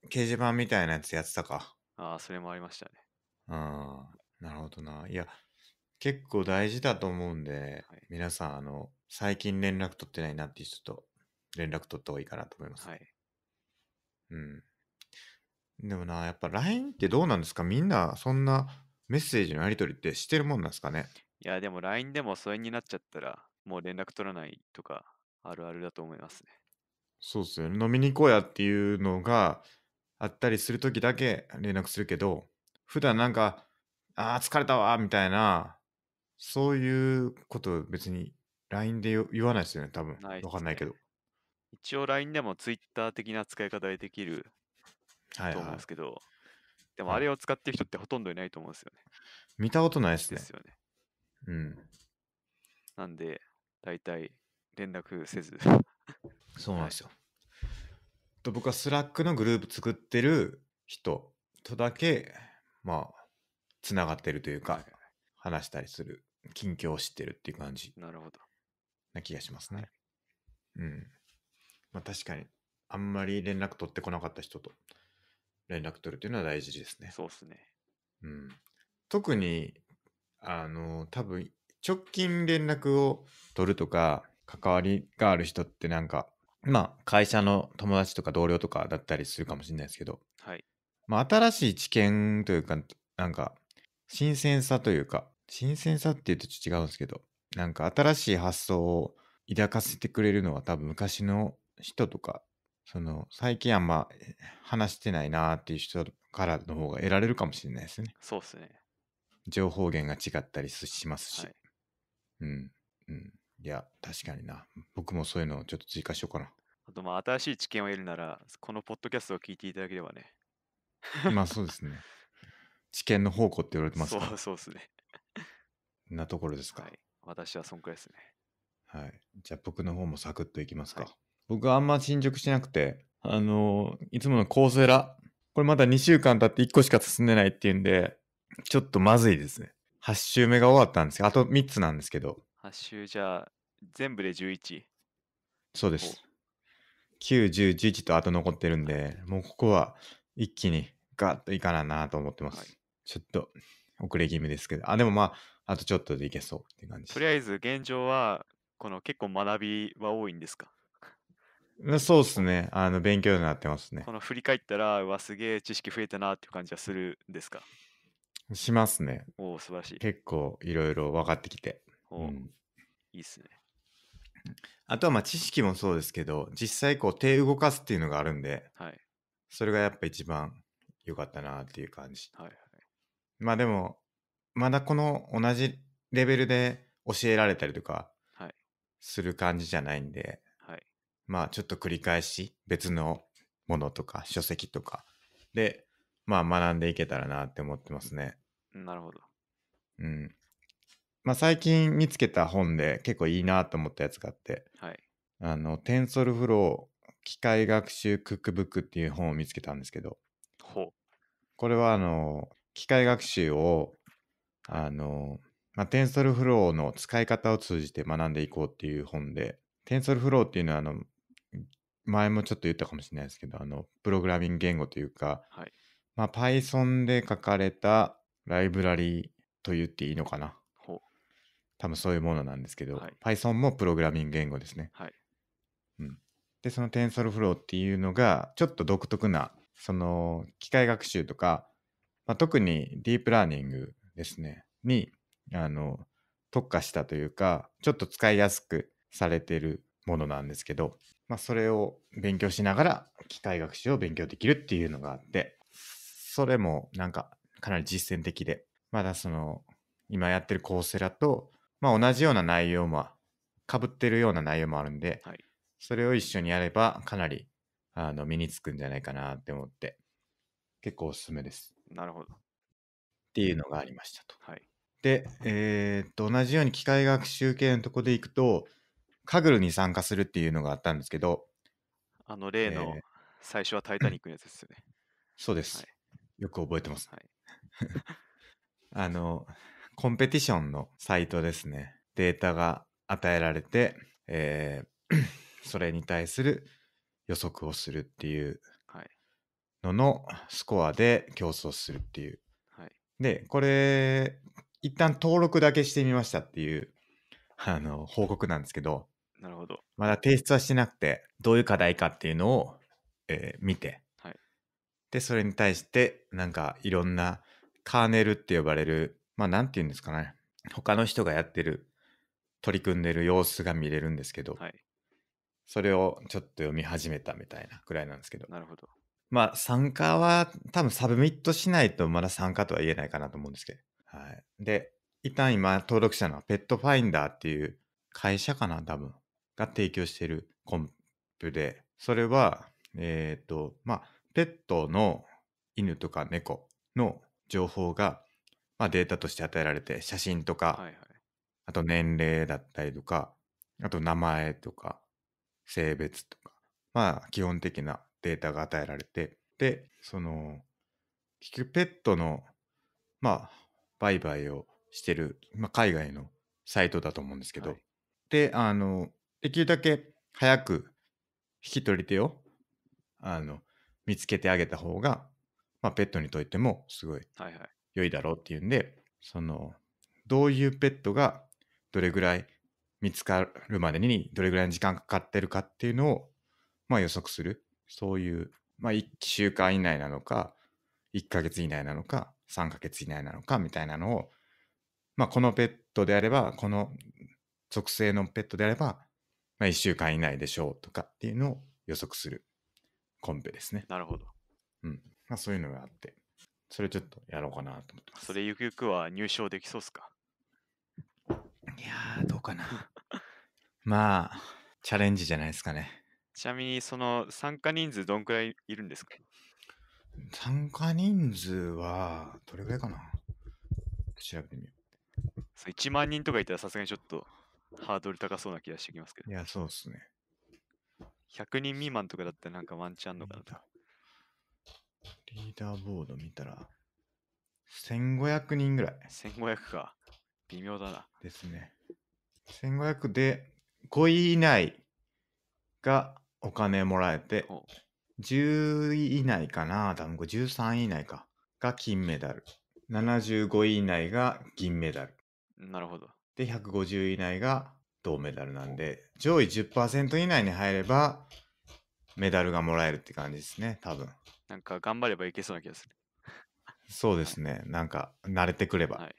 掲示板みたいなやつやってたか。ああ、それもありましたね。うん。なるほどな。いや、結構大事だと思うんで、はい、皆さん、あの、最近連絡取ってないなっていう人と連絡取った方がいいかなと思います。はい。うん。でもな、やっぱ LINE ってどうなんですかみんなそんなメッセージのやり取りってしてるもんなんですかねいや、でも LINE でもそ遠になっちゃったら、もう連絡取らないとか、あるあるだと思いますね。そうっすよね。飲みに行こうやっていうのがあったりするときだけ連絡するけど、普段なんか、ああ、疲れたわ、みたいな、そういうこと別に LINE で言わないですよね、多分。ないわかんないけど。一応 LINE でも Twitter 的な使い方でできるはいと思うんですけど、でもあれを使ってる人ってほとんどいないと思うんですよね。見たことないですね。ですよね。うん。なんで、大体連絡せず。そうなんですよ。はい、と僕はスラックのグループ作ってる人とだけ、まあ、つながってるというか、はい、話したりする、近況を知ってるっていう感じ。なるほど。な気がしますね。うん。まあ確かに、あんまり連絡取ってこなかった人と連絡取るというのは大事ですね。そうですね。うん、特に、あの、多分、直近連絡を取るとか、関わりがある人ってなんか、まあ、会社の友達とか同僚とかだったりするかもしれないですけど、はい。まあ、新しい知見というか、なんか、新鮮さというか、新鮮さって言うと違うんですけど、なんか新しい発想を抱かせてくれるのは多分昔の人とかその、最近あんま話してないなーっていう人からの方が得られるかもしれないですね。そうですね。情報源が違ったりしますし。はい、うん。うん。いや、確かにな。僕もそういうのをちょっと追加しようかな。あと、まあ、新しい知見を得るなら、このポッドキャストを聞いていただければね。まあ、そうですね。知見の宝庫って言われてますかそうそうですね。なところですか。はい。私はそんくらいですね。はい。じゃあ、僕の方もサクッといきますか。はい僕はあんま進捗してなくて、あのー、いつものコーセラ、これまだ2週間経って1個しか進んでないっていうんで、ちょっとまずいですね。8週目が終わったんですけど、あと3つなんですけど。8週じゃあ、全部で 11? そうです。9、10、11とあと残ってるんで、もうここは一気にガッといかななと思ってます、はい。ちょっと遅れ気味ですけど、あ、でもまあ、あとちょっとでいけそうって感じとりあえず現状は、この結構学びは多いんですかそうですね。あの、勉強になってますね。この振り返ったら、うわ、すげえ知識増えたなっていう感じはするんですかしますね。おお、素晴らしい。結構いろいろ分かってきて。おうん、いいっすね。あとはまあ知識もそうですけど、実際こう手動かすっていうのがあるんで、はい、それがやっぱ一番良かったなっていう感じ。はいはい、まあでも、まだこの同じレベルで教えられたりとかする感じじゃないんで、まあちょっと繰り返し別のものとか書籍とかで、まあ学んでいけたらなって思ってますね。なるほど。うん。まあ最近見つけた本で結構いいなと思ったやつがあって、はい。あの、テンソルフロー機械学習クックブックっていう本を見つけたんですけど、ほう。これはあの、機械学習を、あの、まあ、テンソルフローの使い方を通じて学んでいこうっていう本で、テンソルフローっていうのはあの前もちょっと言ったかもしれないですけど、あの、プログラミング言語というか、はい。まあ、Python で書かれたライブラリーと言っていいのかな。多分そういうものなんですけど、はい、Python もプログラミング言語ですね。はい。うん。で、その TensorFlow っていうのが、ちょっと独特な、その、機械学習とか、まあ、特にディープラーニングですね、に、あの、特化したというか、ちょっと使いやすくされてるものなんですけど、まあ、それを勉強しながら機械学習を勉強できるっていうのがあって、それもなんかかなり実践的で、まだその今やってるコーセラと、まあ、同じような内容も、かぶってるような内容もあるんで、はい、それを一緒にやればかなりあの身につくんじゃないかなって思って、結構おすすめです。なるほど。っていうのがありましたと。はい、で、えー、っと、同じように機械学習系のとこでいくと、カグルに参加するっていうのがあったんですけど、あの例の最初はタイタニックのやつですよね。そうです、はい、よく覚えてます。はい、あの、コンペティションのサイトですね。データが与えられて、えー、それに対する予測をするっていうののスコアで競争するっていう。はい、で、これ、一旦登録だけしてみましたっていう、あの、報告なんですけど、なるほど。まだ提出はしてなくて、どういう課題かっていうのを、えー、見て、はい、で、それに対して、なんかいろんなカーネルって呼ばれる、まあなんて言うんですかね、他の人がやってる、取り組んでる様子が見れるんですけど、はい、それをちょっと読み始めたみたいなくらいなんですけど。なるほど。まあ参加は多分サブミットしないとまだ参加とは言えないかなと思うんですけど。はい。で、一旦今登録したのはペットファインダーっていう会社かな多分。が提供しているコンプで、それは、えっ、ー、と、まあ、ペットの犬とか猫の情報が、まあ、データとして与えられて、写真とか、はいはい、あと年齢だったりとか、あと名前とか、性別とか、まあ、基本的なデータが与えられて、で、その、結局ペットの、まあ、売買をしてる、まあ、海外のサイトだと思うんですけど、はい、で、あの、できるだけ早く引き取り手をあの見つけてあげた方が、まあ、ペットにとってもすごい良いだろうっていうんで、はいはい、そのどういうペットがどれぐらい見つかるまでにどれぐらいの時間かかってるかっていうのを、まあ、予測するそういう、まあ、1週間以内なのか1ヶ月以内なのか3ヶ月以内なのかみたいなのを、まあ、このペットであればこの属性のペットであればまあ、1週間以内でしょうとかっていうのを予測するコンペですね。なるほど。うんまあ、そういうのがあって、それちょっとやろうかなと思ってます。それゆくゆくは入賞できそうっすかいやー、どうかな。まあ、チャレンジじゃないですかね。ちなみに、その参加人数どんくらいいるんですか参加人数は、どれくらいかな調べてみよそう1万人とかいたらさすがにちょっとハードル高そうな気がしてきますけど。いや、そうですね。100人未満とかだったらなんかワンチャンのかなと。リーダーボード見たら、1500人ぐらい。1500か。微妙だな。ですね。1500で5位以内がお金もらえて、10位以内かな、多分13位以内か、が金メダル。75位以内が銀メダル。なるほど。で、150以内が銅メダルなんで、上位10%以内に入れば、メダルがもらえるって感じですね、多分。なんか頑張ればいけそうな気がする。そうですね、なんか慣れてくれば、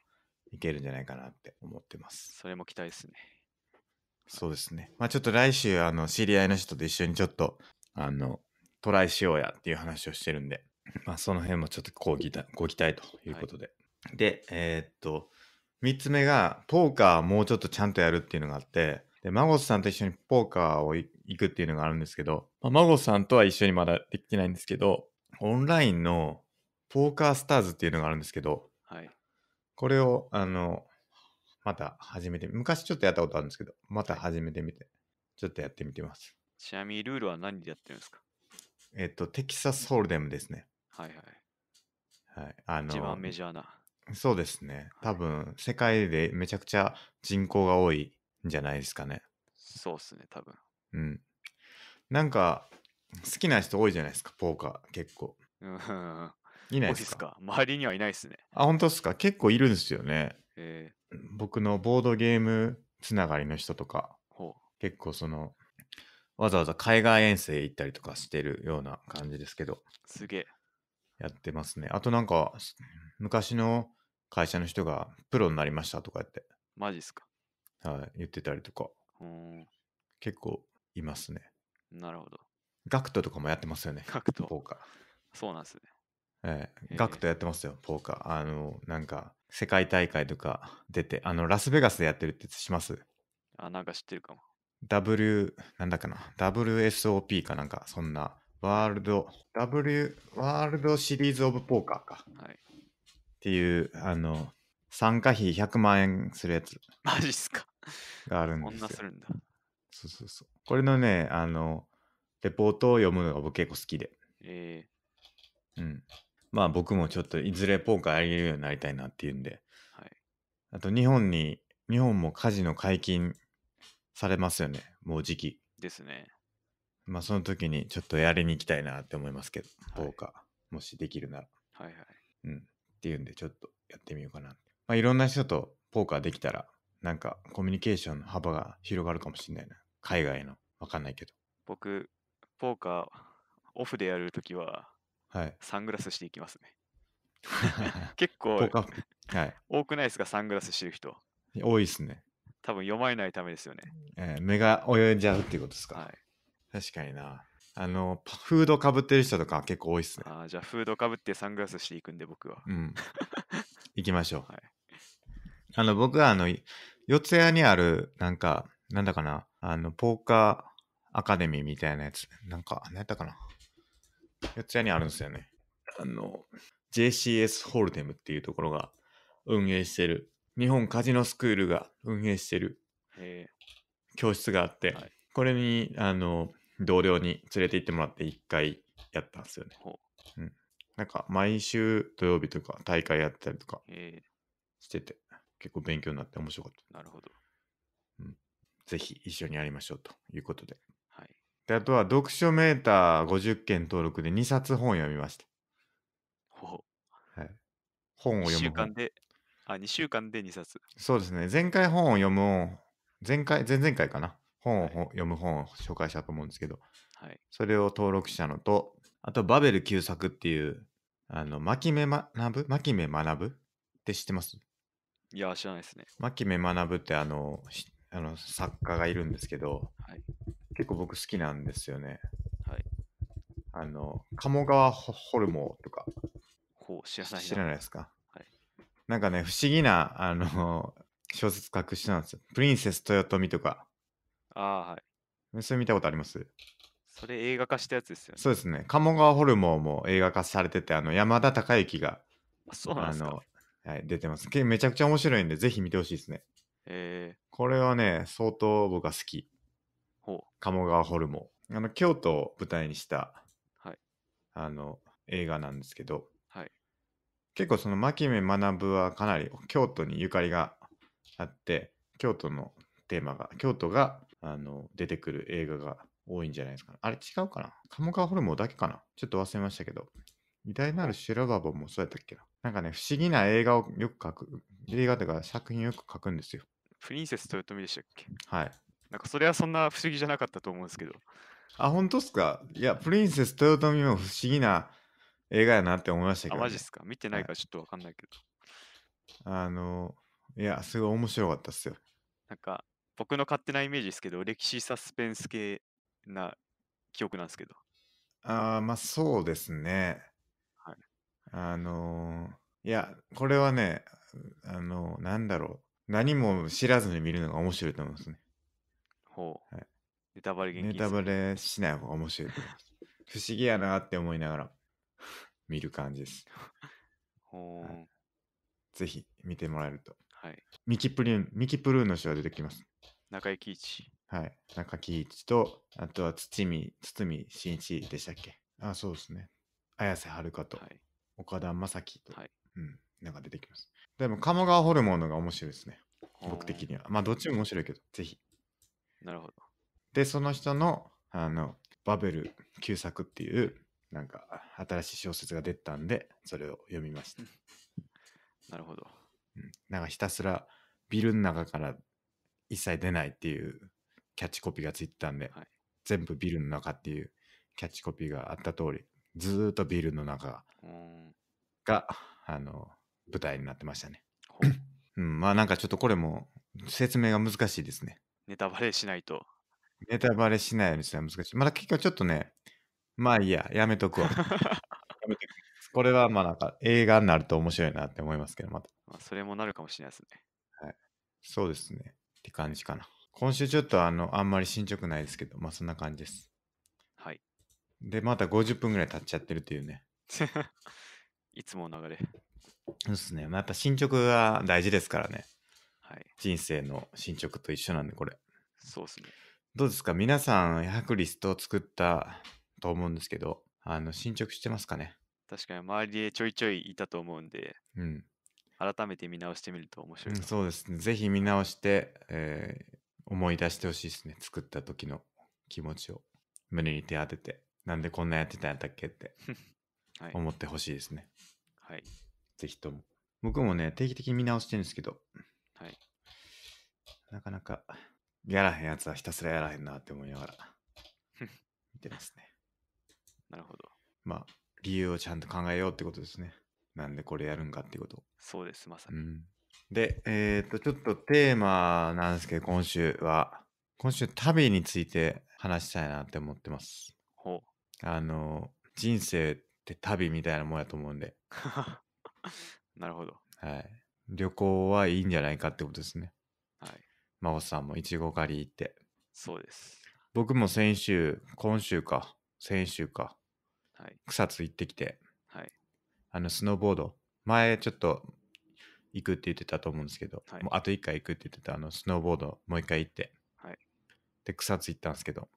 い、けるんじゃないかなって思ってます。それも期待ですね。そうですね。まあちょっと来週、あの、知り合いの人と一緒にちょっと、あの、トライしようやっていう話をしてるんで、まあその辺もちょっとこうご期待ということで。はい、で、えー、っと、3つ目が、ポーカーもうちょっとちゃんとやるっていうのがあって、で、マゴスさんと一緒にポーカーを行くっていうのがあるんですけど、まあ、マゴスさんとは一緒にまだできてないんですけど、オンラインのポーカースターズっていうのがあるんですけど、はい、これを、あの、また始めて、昔ちょっとやったことあるんですけど、また始めてみて、ちょっとやってみてます。ちなみにルールは何でやってるんですかえっ、と、テキサスホールデムですね。はいはい。はい、あの一番メジャーな。そうですね。多分、世界でめちゃくちゃ人口が多いんじゃないですかね。そうっすね、多分。うん。なんか、好きな人多いじゃないですか、ポーカー、結構。うん。いないですか周りにはいないっすね。あ、本当っすか結構いるんですよね。えー、僕のボードゲームつながりの人とか、結構その、わざわざ海外遠征行ったりとかしてるような感じですけど。すげえ。やってますね。あとなんか、昔の会社の人がプロになりましたとか言って、マジっすか。はい、言ってたりとか、結構いますね。なるほど。GACT とかもやってますよね。ガクト。ポーカー。そうなんですね。ええー、ガやってますよ、ポーカー。あの、なんか、世界大会とか出て、あの、ラスベガスでやってるってしますあ、なんか知ってるかも。W、なんだかな、WSOP かなんか、そんな、ワールド、W、ワールドシリーズオブポーカーか。はい。っていう、あの、参加費100万円するやつ。マジっすか。があるんですよ。こんなするんだ。そうそうそう。これのね、あの、レポートを読むのが僕結構好きで。ええー、うん。まあ僕もちょっといずれポーカーやれるようになりたいなっていうんで。はい。あと日本に、日本もカジノ解禁されますよね。もう時期。ですね。まあその時にちょっとやりに行きたいなって思いますけど、ポーカー、もしできるなら。はいはい。っていうんでちょっとやってみようかな。まあ、いろんな人とポーカーできたら、なんかコミュニケーションの幅が広がるかもしれないな。海外の、わかんないけど。僕、ポーカーオフでやるときは、はい、サングラスしていきますね。結構、はい、多くないですか、サングラスしてる人。多いですね。多分読まれないためですよね。えー、目が泳いじゃうっていうことですか。はい、確かにな。あの、フードかぶってる人とか結構多いっすね。ああ、じゃあフードかぶってサングラスしていくんで僕は。うん。行きましょう。はい、あの、僕はあの、四谷にある、なんか、なんだかな、あの、ポーカーアカデミーみたいなやつ、なんか、何やったかな。四谷にあるんですよね。あの、JCS ホールデムっていうところが運営してる、日本カジノスクールが運営してる教室があって、はい、これに、あの、同僚に連れて行ってもらって一回やったんですよね。うん、なんか毎週土曜日とか大会やったりとかしてて、結構勉強になって面白かった。なるほど、うん。ぜひ一緒にやりましょうということで。はい、であとは読書メーター50件登録で2冊本を読みました。ほうはい、本を読む週間であ、2週間で2冊。そうですね。前回本を読む、前回、前々回かな。本を、はい、読む本を紹介したと思うんですけど、はい、それを登録したのと、あと、バベル旧作っていう、あの、巻目学ぶ目学ぶって知ってますいや、知らないですね。牧目学ぶってあの、あの作家がいるんですけど、はい、結構僕好きなんですよね。はい。あの、鴨川ホルモとか。知らないですか。はい。なんかね、不思議な、あの、小説書く人なんですよ。プリンセス豊臣とか。ああ、はい。それ見たことありますそれ映画化したやつですよね。そうですね。鴨川ホルモンも映画化されてて、あの山田孝之がそうなんあですか。の、はい、出てますけ。めちゃくちゃ面白いんで、ぜひ見てほしいですね。ええこれはね、相当僕は好き。ほう。鴨川ホルモン。あの京都を舞台にした、はいあの映画なんですけど、はい結構その牧目学はかなり京都にゆかりがあって京都のテーマが京都があの、出てくる映画が多いんじゃないですか、あれ違うかな鴨川ホルモンだけかなちょっと忘れましたけど。偉大なるシュラバボもそうやったっけななんかね、不思議な映画をよく描く、映画とか作品をよく描くんですよ。プリンセス豊臣でしたっけはい。なんかそれはそんな不思議じゃなかったと思うんですけど。あ、本当っすかいや、プリンセス豊臣も不思議な映画やなって思いましたけど、ね、あ、マジっすか見てないからちょっとわかんないけど、はい。あの、いや、すごい面白かったっすよ。なんか、僕の勝手なイメージですけど、歴史サスペンス系な記憶なんですけど。ああ、まあそうですね。はい、あのー、いや、これはね、あのー、なんだろう。何も知らずに見るのが面白いと思いますね。ほう。はい、ネタバレ、ね、ネタバレしない方が面白いと思います。不思議やなって思いながら見る感じです。ほう、はい、ぜひ見てもらえると。はい、ミキプリン、ミキプルーンの人が出てきます。中井貴一。はい。中貴一と、あとは堤、堤真一でしたっけあ、そうですね。綾瀬はるかと、はい、岡田将生と、はい、うん、なんか出てきます。でも、鴨川ホルモンのが面白いですね。僕的には。まあ、どっちも面白いけど、ぜひ。なるほど。で、その人の、あの、バベル旧作っていう、なんか、新しい小説が出たんで、それを読みました。なるほど。うん、なんか、ひたすら、ビルの中から一切出ないっていうキャッチコピーがついてたんで、はい、全部ビルの中っていうキャッチコピーがあった通り、ずっとビルの中が、あの、舞台になってましたね。うん、まあなんかちょっとこれも説明が難しいですね。ネタバレしないと。ネタバレしないようにしたら難しい。まだ結局ちょっとね、まあいいや、やめとくわ。これはまあなんか映画になると面白いなって思いますけど、また。まあ、それもなるかもしれないですね。はい。そうですね。って感じかな。今週ちょっとあの、あんまり進捗ないですけど、まあそんな感じです。はい。で、また50分ぐらい経っちゃってるというね。いつもの流れ。そうですね。まあ、やっぱ進捗が大事ですからね。はい。人生の進捗と一緒なんで、これ。そうですね。どうですか皆さん、やはりリストを作ったと思うんですけど、あの、進捗してますかね確かに周りでちょいちょいいたと思うんで、うん。改めて見直してみると面白い、うん、そうですね。ぜひ見直して、えー、思い出してほしいですね。作った時の気持ちを胸に手当てて、なんでこんなやってたんやったっけって はい、思ってほしいですね。はい。ぜひとも。僕もね、定期的に見直してるんですけど、はい。なかなか、やらへんやつはひたすらやらへんなって思いながら、見てますね。なるほど。まあ、理由をちゃんと考えようってことですね。なんでこれやるんかっていうこと。そうです、まさに。うん、で、えー、っと、ちょっとテーマなんですけど、今週は、今週旅について話したいなって思ってます。ほう。あの、人生って旅みたいなもんやと思うんで。なるほど。はい。旅行はいいんじゃないかってことですね。はい。真帆さんもいちご狩り行って。そうです。僕も先週、今週か、先週か、はい、草津行ってきて、はい、あのスノーボード前ちょっと行くって言ってたと思うんですけど、はい、もうあと1回行くって言ってたあのスノーボードもう1回行って、はい、で草津行ったんですけど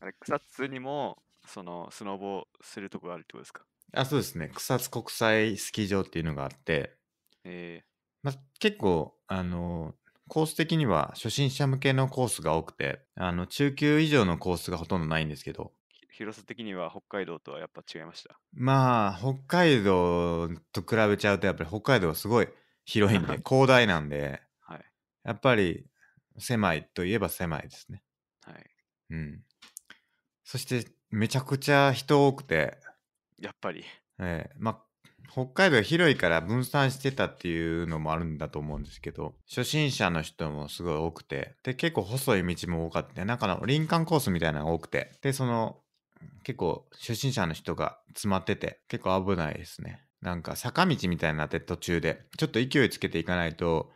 あれ草津にもそのスノーボーするとこがあるってことですかあそうですね草津国際スキー場っていうのがあって、えーまあ、結構あのコース的には初心者向けのコースが多くてあの中級以上のコースがほとんどないんですけど広さ的には北海道とはやっぱ違いました。まあ、北海道と比べちゃうと、やっぱり北海道はすごい広いんで、広大なんで、はい、やっぱり狭いといえば狭いですね。はい。うん。そして、めちゃくちゃ人多くて、やっぱり。ええー、まあ、北海道広いから分散してたっていうのもあるんだと思うんですけど初心者の人もすごい多くてで結構細い道も多かったなんかの林間コースみたいなのが多くてでその結構初心者の人が詰まってて結構危ないですね。なんか坂道みたいになって途中でちょっと勢いつけていかないと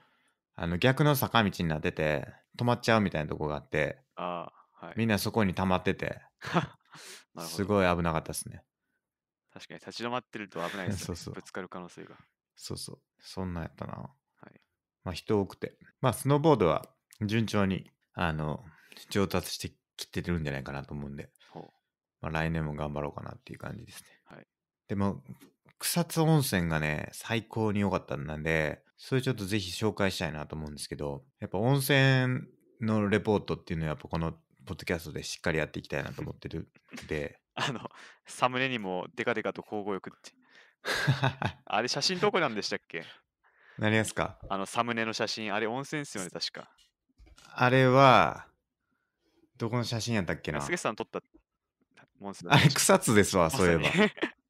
あの逆の坂道になってて止まっちゃうみたいなとこがあってあ、はい、みんなそこに溜まってて すごい危なかったですね。確かに立ち止まってると危ないですね。そうそうぶつかる可能性が。そうそう。そんなんやったな。はい、まあ人多くて。まあスノーボードは順調にあの上達してきてるんじゃないかなと思うんで、まあ、来年も頑張ろうかなっていう感じですね。はい、で、も草津温泉がね、最高に良かったんで、それちょっとぜひ紹介したいなと思うんですけど、やっぱ温泉のレポートっていうのはやっぱこのポッドキャストでしっかりやっていきたいなと思ってるんで。あの、サムネにもデカデカと交互よくって。あれ写真どこなんでしたっけ何ですかあのサムネの写真、あれ温泉っすよね、確か。あれは、どこの写真やったっけな。すさん撮ったんですね。あれ、草津ですわ、そういえば。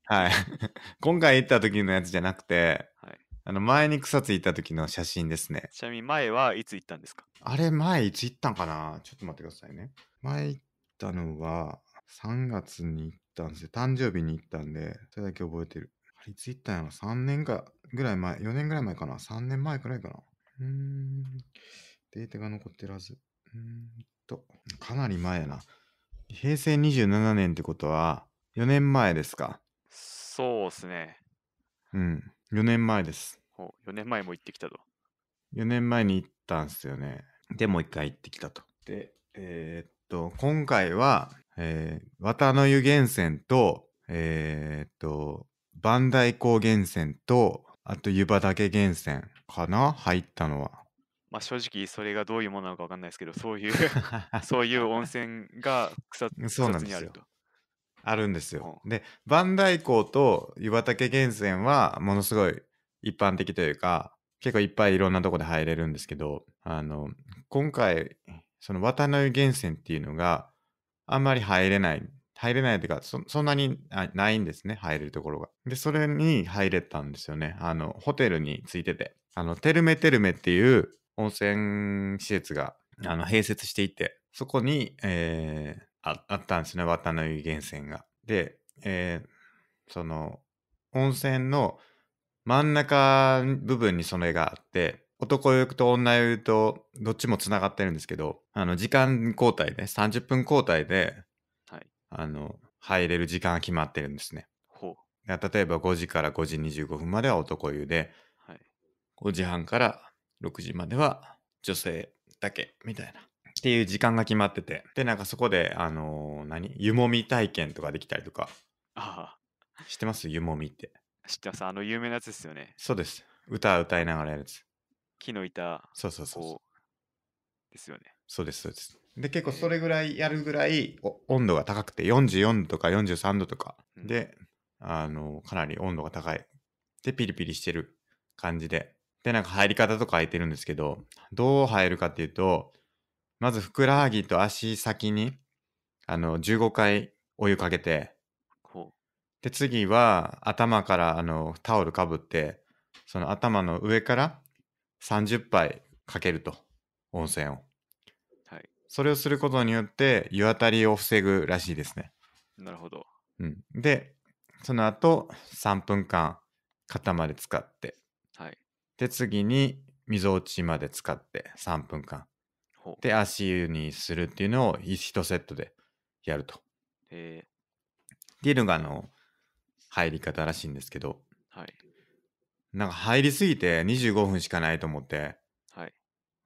はい。今回行った時のやつじゃなくて、はい、あの前に草津行った時の写真ですね。ちなみに前はいつ行ったんですかあれ、前いつ行ったんかなちょっと待ってくださいね。前行ったのは3月に行ったんですよ。誕生日に行ったんで、それだけ覚えてる。あれ、いつ行ったんやろ ?3 年かぐらい前、4年ぐらい前かな ?3 年前くらいかなうーん。データが残ってらず。うんと、かなり前やな。平成27年ってことは、4年前ですか。そうですね。うん、4年前です。4年前も行ってきたと。4年前に行ったんですよね。で、もう一回行ってきたと。で、えー、っと、今回は、えー、綿の湯源泉と、えー、っと、磐梯高源泉と、あと湯畑源泉かな入ったのは。まあ、正直それがどういうものなのかわかんないですけど、そういう そういう温泉が草草津にあると。あるんですよ。で、磐梯港と湯畑源泉はものすごい一般的というか、結構いっぱいいろんなとこで入れるんですけど、あの、今回、その渡の湯源泉っていうのがあんまり入れない、入れないというか、そそんなにないんですね、入れるところが。で、それに入れたんですよね。あの、ホテルについてて。あの、テルメテルメっていう温泉施設があの併設していて、そこに、えー、ああったんですね、渡の湯源泉が。で、えー、その温泉の真ん中部分にその絵があって、男湯と女湯とどっちもつながってるんですけど、あの時間交代で、30分交代で、はい、あの入れる時間が決まってるんですね。ほう例えば5時から5時25分までは男湯で、はい、5時半から6時までは女性だけみたいな。っていう時間が決まってて。で、なんかそこで、あのー、何湯もみ体験とかできたりとか。ああ。知ってます湯もみって。知ってます。あの有名なやつですよね。そうです。歌歌いながらやるやつ。木の板。そうそうそうそう。ですよね。そうです、そうです。で、結構それぐらいやるぐらい温度が高くて、44度とか43度とかで、うん、あの、かなり温度が高い。で、ピリピリしてる感じでで、なんか入り方とか空いてるんですけど、どう入るかっていうと、まずふくらはぎと足先に、あの、15回お湯かけて、で、次は頭からあのタオルかぶって、その頭の上から30杯かけると、温泉を。はい。それをすることによって、湯あたりを防ぐらしいですね。なるほど。うん。で、その後、3分間、肩まで使って、で、次に、溝落ちまで使って3分間。で、足湯にするっていうのを1セットでやると。えっていうのが、あの、入り方らしいんですけど、はい。なんか入りすぎて25分しかないと思って、はい。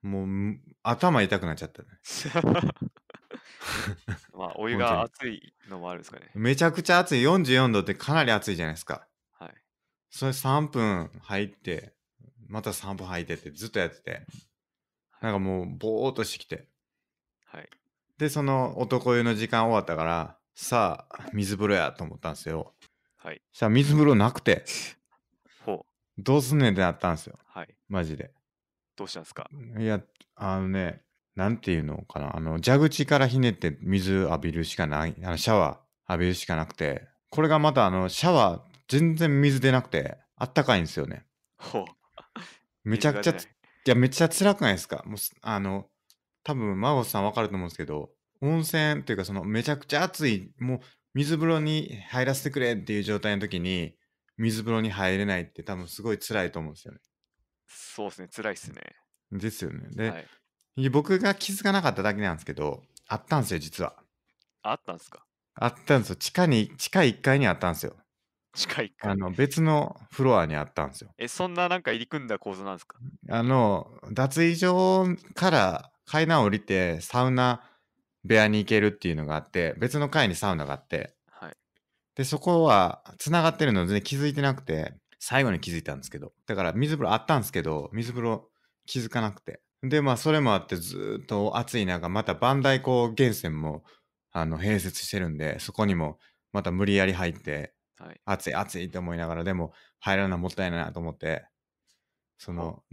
もう、頭痛くなっちゃったね。まあ、お湯が熱いのもあるんですかね。めちゃくちゃ熱い。44度ってかなり熱いじゃないですか。はい。それ3分入って、また3分履いててずっとやってて、なんかもうぼーっとしてきて。はい。で、その男湯の時間終わったから、さあ、水風呂やと思ったんですよ。はい。さあ、水風呂なくて。ほう。どうすんねんってなったんですよ。はい。マジで。どうしたんですかいや、あのね、なんていうのかな、あの、蛇口からひねって水浴びるしかない、あの、シャワー浴びるしかなくて、これがまたあの、シャワー全然水出なくて、あったかいんですよね。ほう。めちゃくちゃ、いい。や、めっちゃ辛くないですかもうあの、多分、マゴスさんわかると思うんですけど、温泉というか、その、めちゃくちゃ暑い、もう、水風呂に入らせてくれっていう状態の時に、水風呂に入れないって多分すごい辛いと思うんですよね。そうですね、辛いっすね。ですよね。で、はい。僕が気づかなかっただけなんですけど、あったんですよ、実は。ああったんですかあったんですよ。地下に、地下1階にあったんですよ。地下1階あの別のフロアにあったんですよ。え、そんななんか入り組んだ構造なんですかあの脱衣所から階段降りてサウナ部屋に行けるっていうのがあって別の階にサウナがあってはい。でそこはつながってるの全然気づいてなくて最後に気づいたんですけどだから水風呂あったんですけど水風呂気づかなくてでまあそれもあってずっと暑い中また磐梯湖源泉もあの併設してるんでそこにもまた無理やり入ってはい、暑い暑いと思いながらでも入らないもったいないなと思ってその、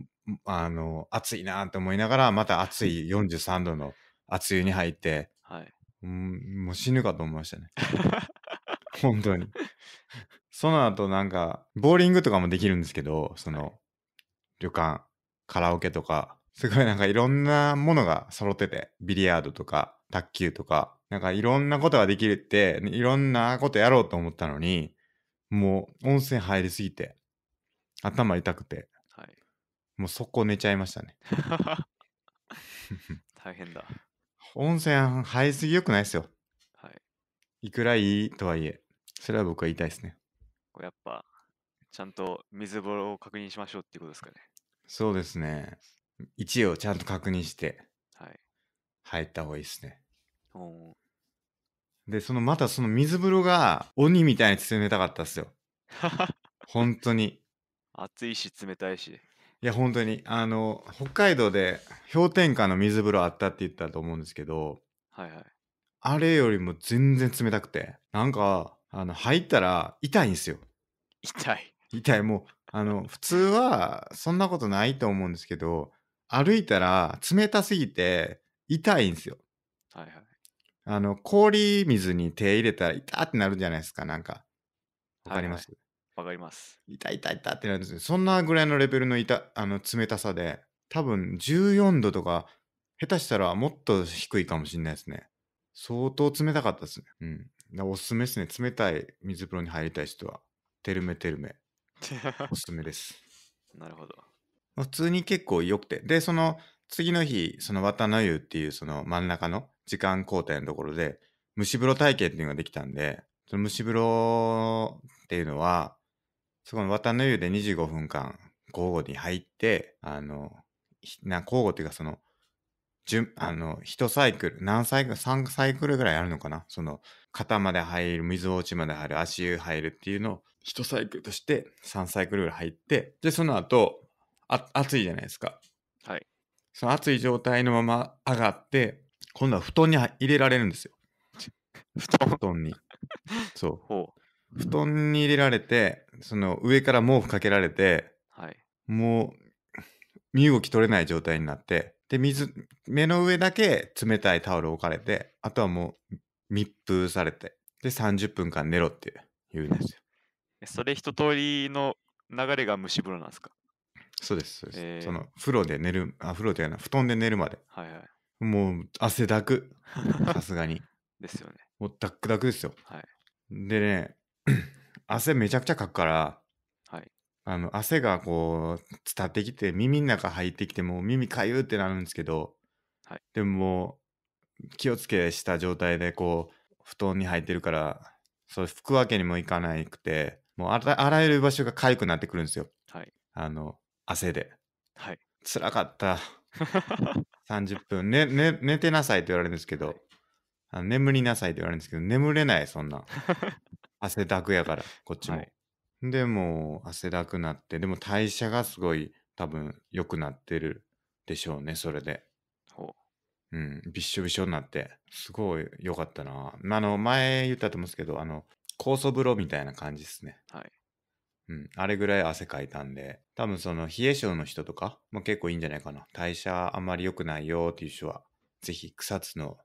あの暑いなと思いながらまた暑 い43度の熱湯に入って、はい、うんもう死ぬかと思いましたね 本当にその後なんかボーリングとかもできるんですけどその、はい、旅館カラオケとかすごいなんかいろんなものが揃っててビリヤードとか卓球とかなんかいろんなことができるって、いろんなことやろうと思ったのに、もう温泉入りすぎて、頭痛くて、はい、もうそこ寝ちゃいましたね。大変だ。温泉入りすぎよくないっすよ。はい。いくらいいとはいえ、それは僕は言いたいですね。こやっぱ、ちゃんと水風呂を確認しましょうっていうことですかね。そうですね。位置をちゃんと確認して、はい。入った方がいいですね。おで、そのまたその水風呂が鬼みたいに冷たかったっすよ。本当に。暑いし冷たいし。いや、本当に。あの、北海道で氷点下の水風呂あったって言ったと思うんですけど、はいはい。あれよりも全然冷たくて。なんか、あの、入ったら痛いんですよ。痛い。痛い。もう、あの、普通はそんなことないと思うんですけど、歩いたら冷たすぎて痛いんですよ。はいはい。あの、氷水に手入れたら痛ってなるじゃないですか、なんか。わかりますわ、はいかります。痛い痛い痛ってなるんですよ。そんなぐらいのレベルの痛、あの、冷たさで、多分14度とか、下手したらもっと低いかもしれないですね。相当冷たかったですね。うん。おすすめですね。冷たい水風呂に入りたい人は、テルメテルメ。おすすめです。なるほど。普通に結構良くて。で、その次の日、その綿の湯っていうその真ん中の時間工程のところで、蒸し風呂体験っていうのができたんで、その蒸し風呂っていうのは、そこの綿の湯で25分間、交互に入って、あの、な交互っていうかその、順、あの、一サイクル、何サイクル、3サイクルぐらいあるのかなその、肩まで入る、水落ちまで入る、足湯入るっていうのを、一サイクルとして3サイクルぐらい入って、で、その後、あ暑いじゃないですか。はい。その暑い状態のまま上がって、今度は布団に入れられるんですよ。布団に。そう う。布団に入れられて、その上から毛布かけられて、はい、もう身動き取れない状態になって、で、水、目の上だけ冷たいタオル置かれて、あとはもう密封されて、で、30分間寝ろって言うんですよ。それ一通りの流れが蒸し風呂なんですかそうです、そうです。えー、その風呂で寝る、あ、風呂というのは布団で寝るまで。はいはい。もう汗だく。さすがに。ですよね。もうダックダクですよ。はい。でね、汗めちゃくちゃかくから、はい。あの、汗がこう、伝ってきて、耳の中入ってきて、もう耳かゆってなるんですけど、はい。でもも気をつけした状態で、こう、布団に入ってるから、そう拭くわけにもいかないくて、もうあらゆる場所が痒くなってくるんですよ。はい。あの、汗で。はい。辛かった。30分、ねね、寝てなさいって言われるんですけど、あの眠りなさいって言われるんですけど、眠れない、そんな。汗だくやから、こっちも。はい、でも、汗だくなって、でも代謝がすごい多分良くなってるでしょうね、それで。ほう。うん、びっしょびしょになって、すごい良かったな。あの、前言ったと思うんですけど、あの、酵素風呂みたいな感じですね。はい。うん、あれぐらい汗かいたんで、多分その冷え性の人とかも結構いいんじゃないかな。代謝あんまり良くないよっていう人は、ぜひ草津の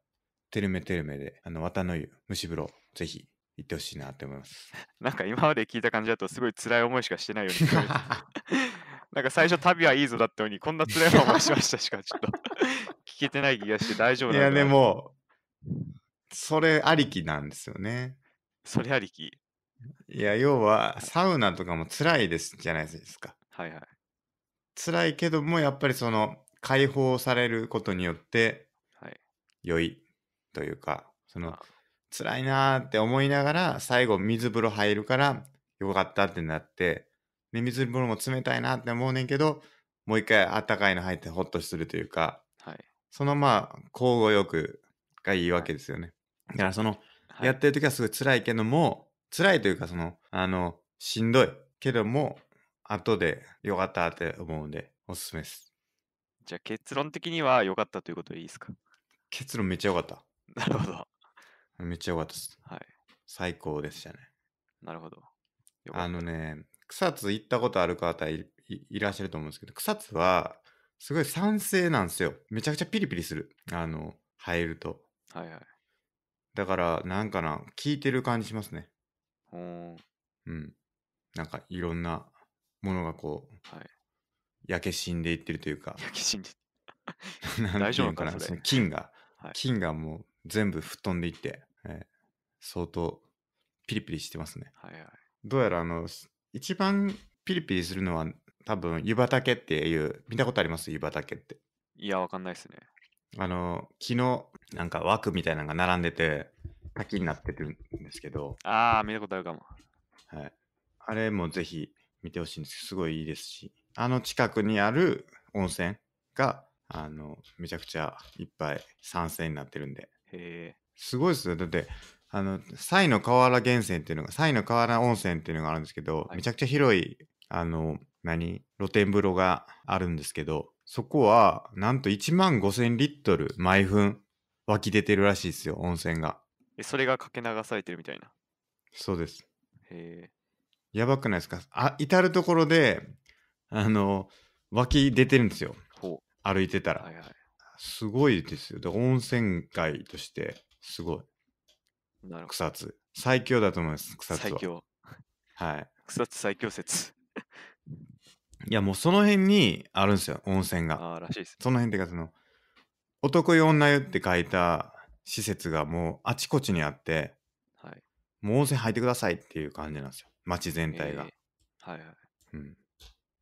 テルメテルメで、あの、綿の湯、蒸し風呂、ぜひ行ってほしいなって思います。なんか今まで聞いた感じだと、すごい辛い思いしかしてないように なんか最初旅はいいぞだったのに、こんな辛い思いしましたしかちょっと 聞けてない気がして大丈夫なんだいや、でも、それありきなんですよね。それありき。いや、要は、サウナとかも辛いですじゃないですか。はいはい。辛いけども、やっぱりその、解放されることによって、はい。良いというか、その、辛いなーって思いながら、最後水風呂入るから、よかったってなって、で、水風呂も冷たいなって思うねんけど、もう一回あったかいの入ってほっとするというか、はい。そのまあ、交互よくがいいわけですよね。だからその、やってる時はすごい辛いけども、辛いというか、その、あの、しんどいけども、後でよかったって思うんで、おすすめです。じゃあ結論的には良かったということでいいですか結論めっちゃ良かった。なるほど。めっちゃ良かったです。はい。最高でしたね。なるほど。あのね、草津行ったことある方いらっしゃると思うんですけど、草津はすごい酸性なんですよ。めちゃくちゃピリピリする。あの、入ると。はいはい。だから、なんかな、効いてる感じしますね。うん。なんかいろんなものがこう、はい、焼け死んでいってるというか。焼け死んで 大丈夫かなそ菌が、はい、菌がもう全部吹っ飛んでいって、えー、相当ピリピリしてますね。はいはい、どうやらあの、一番ピリピリするのは多分湯畑っていう見たことあります湯畑っていやわかんないですねあの木のなんか枠みたいなのが並んでて滝になってるんですけど、ああ、見たことあるかも。はい、あれもぜひ見てほしいんですすごいいいですし、あの近くにある温泉が、あの、めちゃくちゃいっぱい酸性になってるんで、へえ。すごいですよ。だって、あの、西の河原源泉っていうのが、西の河原温泉っていうのがあるんですけど、はいめちゃくちゃ広い、あの、何露天風呂があるんですけど、そこは、なんと1万5千リットル毎分湧き出てるらしいですよ、温泉が。え、それがかけ流されてるみたいな。そうです。へえ。やばくないですかあ、至る所で、あの、湧き出てるんですよ。ほ歩いてたら。はいはい、すごいですよ。で、温泉街として、すごい。なるほど。草津。最強だと思います、草津最強。はい。草津最強説。いや、もうその辺にあるんですよ、温泉が。あらしいです、ね。その辺ってか、その、男湯女湯って書いた施設がもうあちこちにあって、はい、もう温泉入ってくださいっていう感じなんですよ街全体が、えー、はいはい、うん、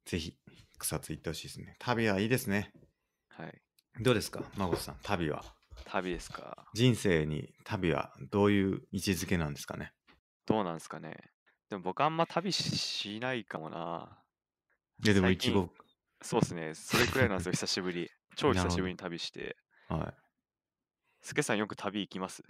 ぜひ草津行ってほしいですね旅はいいですねはいどうですか孫さん旅は旅ですか人生に旅はどういう位置づけなんですかねどうなんですかねでも僕あんま旅しないかもな。いやでも一期そうですね。それくらいなんですよ、久しぶり。超久しぶりに旅して。はい。スケさんよく旅行きます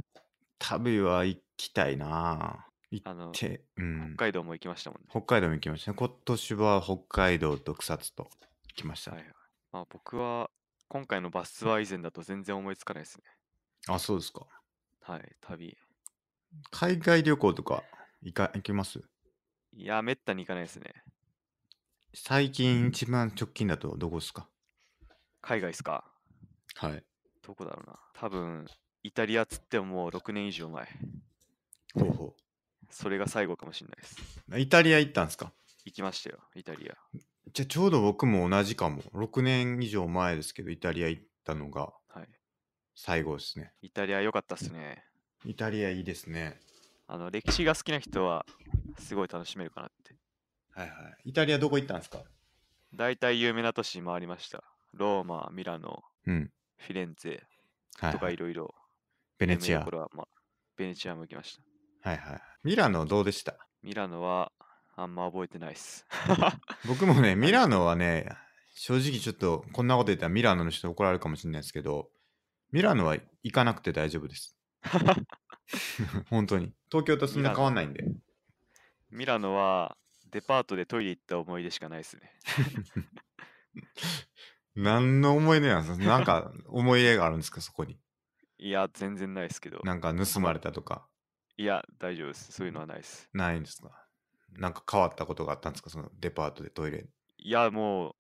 旅は行きたいな行あのって、うん、北海道も行きましたもんね。北海道も行きましたね今年は北海道と草津と行きました、はいはいまあ、僕は今回のバスツアー以前だと全然思いつかないですね。あそうですかはい、旅。海外旅行とか行か行きますいや、めったに行かないですね。最近一番直近だとどこですか海外ですかはいどこだろうな。多分、イタリアつってももう6年以上前。ほうほう。それが最後かもしれないです。イタリア行ったんですか行きましたよ、イタリア。じゃあちょうど僕も同じかも。6年以上前ですけど、イタリア行ったのが最後ですね。はい、イタリア良かったっすね。イタリアいいですね。あの歴史が好きな人はすごい楽しめるかなって。はいはい。イタリアどこ行ったんですか大体有名な都市回りました。ローマ、ミラノ、うん、フィレンツェとかいろいろ。ベネチア。これは、まあ、ベネチアも行きました。はいはい。ミラノどうでしたミラノはあんま覚えてないです。僕もね、ミラノはね、正直ちょっとこんなこと言ったらミラノの人怒られるかもしれないですけど、ミラノは行かなくて大丈夫です。本当に。東京とそんな変わんないんで。ミラノはデパートでトイレ行った思い出しかないですね。何の思い出なんですか なんか思い出があるんですかそこに。いや、全然ないですけど。なんか盗まれたとか。いや、大丈夫です。そういうのはないです。ないんですかなんか変わったことがあったんですかそのデパートでトイレ。いや、もう、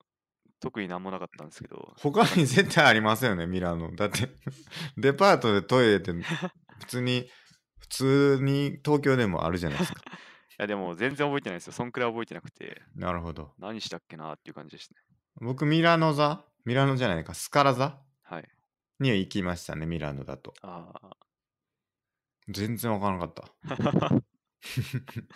特になんもなかったんですけど。他に絶対ありませんよね、ミラノ。だって デパートでトイレって、普通に、普通に東京でもあるじゃないですか。いや、でも全然覚えてないですよ。そんくらい覚えてなくて。なるほど。何したっけなっていう感じですね。僕、ミラノ座ミラノじゃないか、スカラ座はい。には行きましたね、ミラノだと。ああ。全然分からなかった。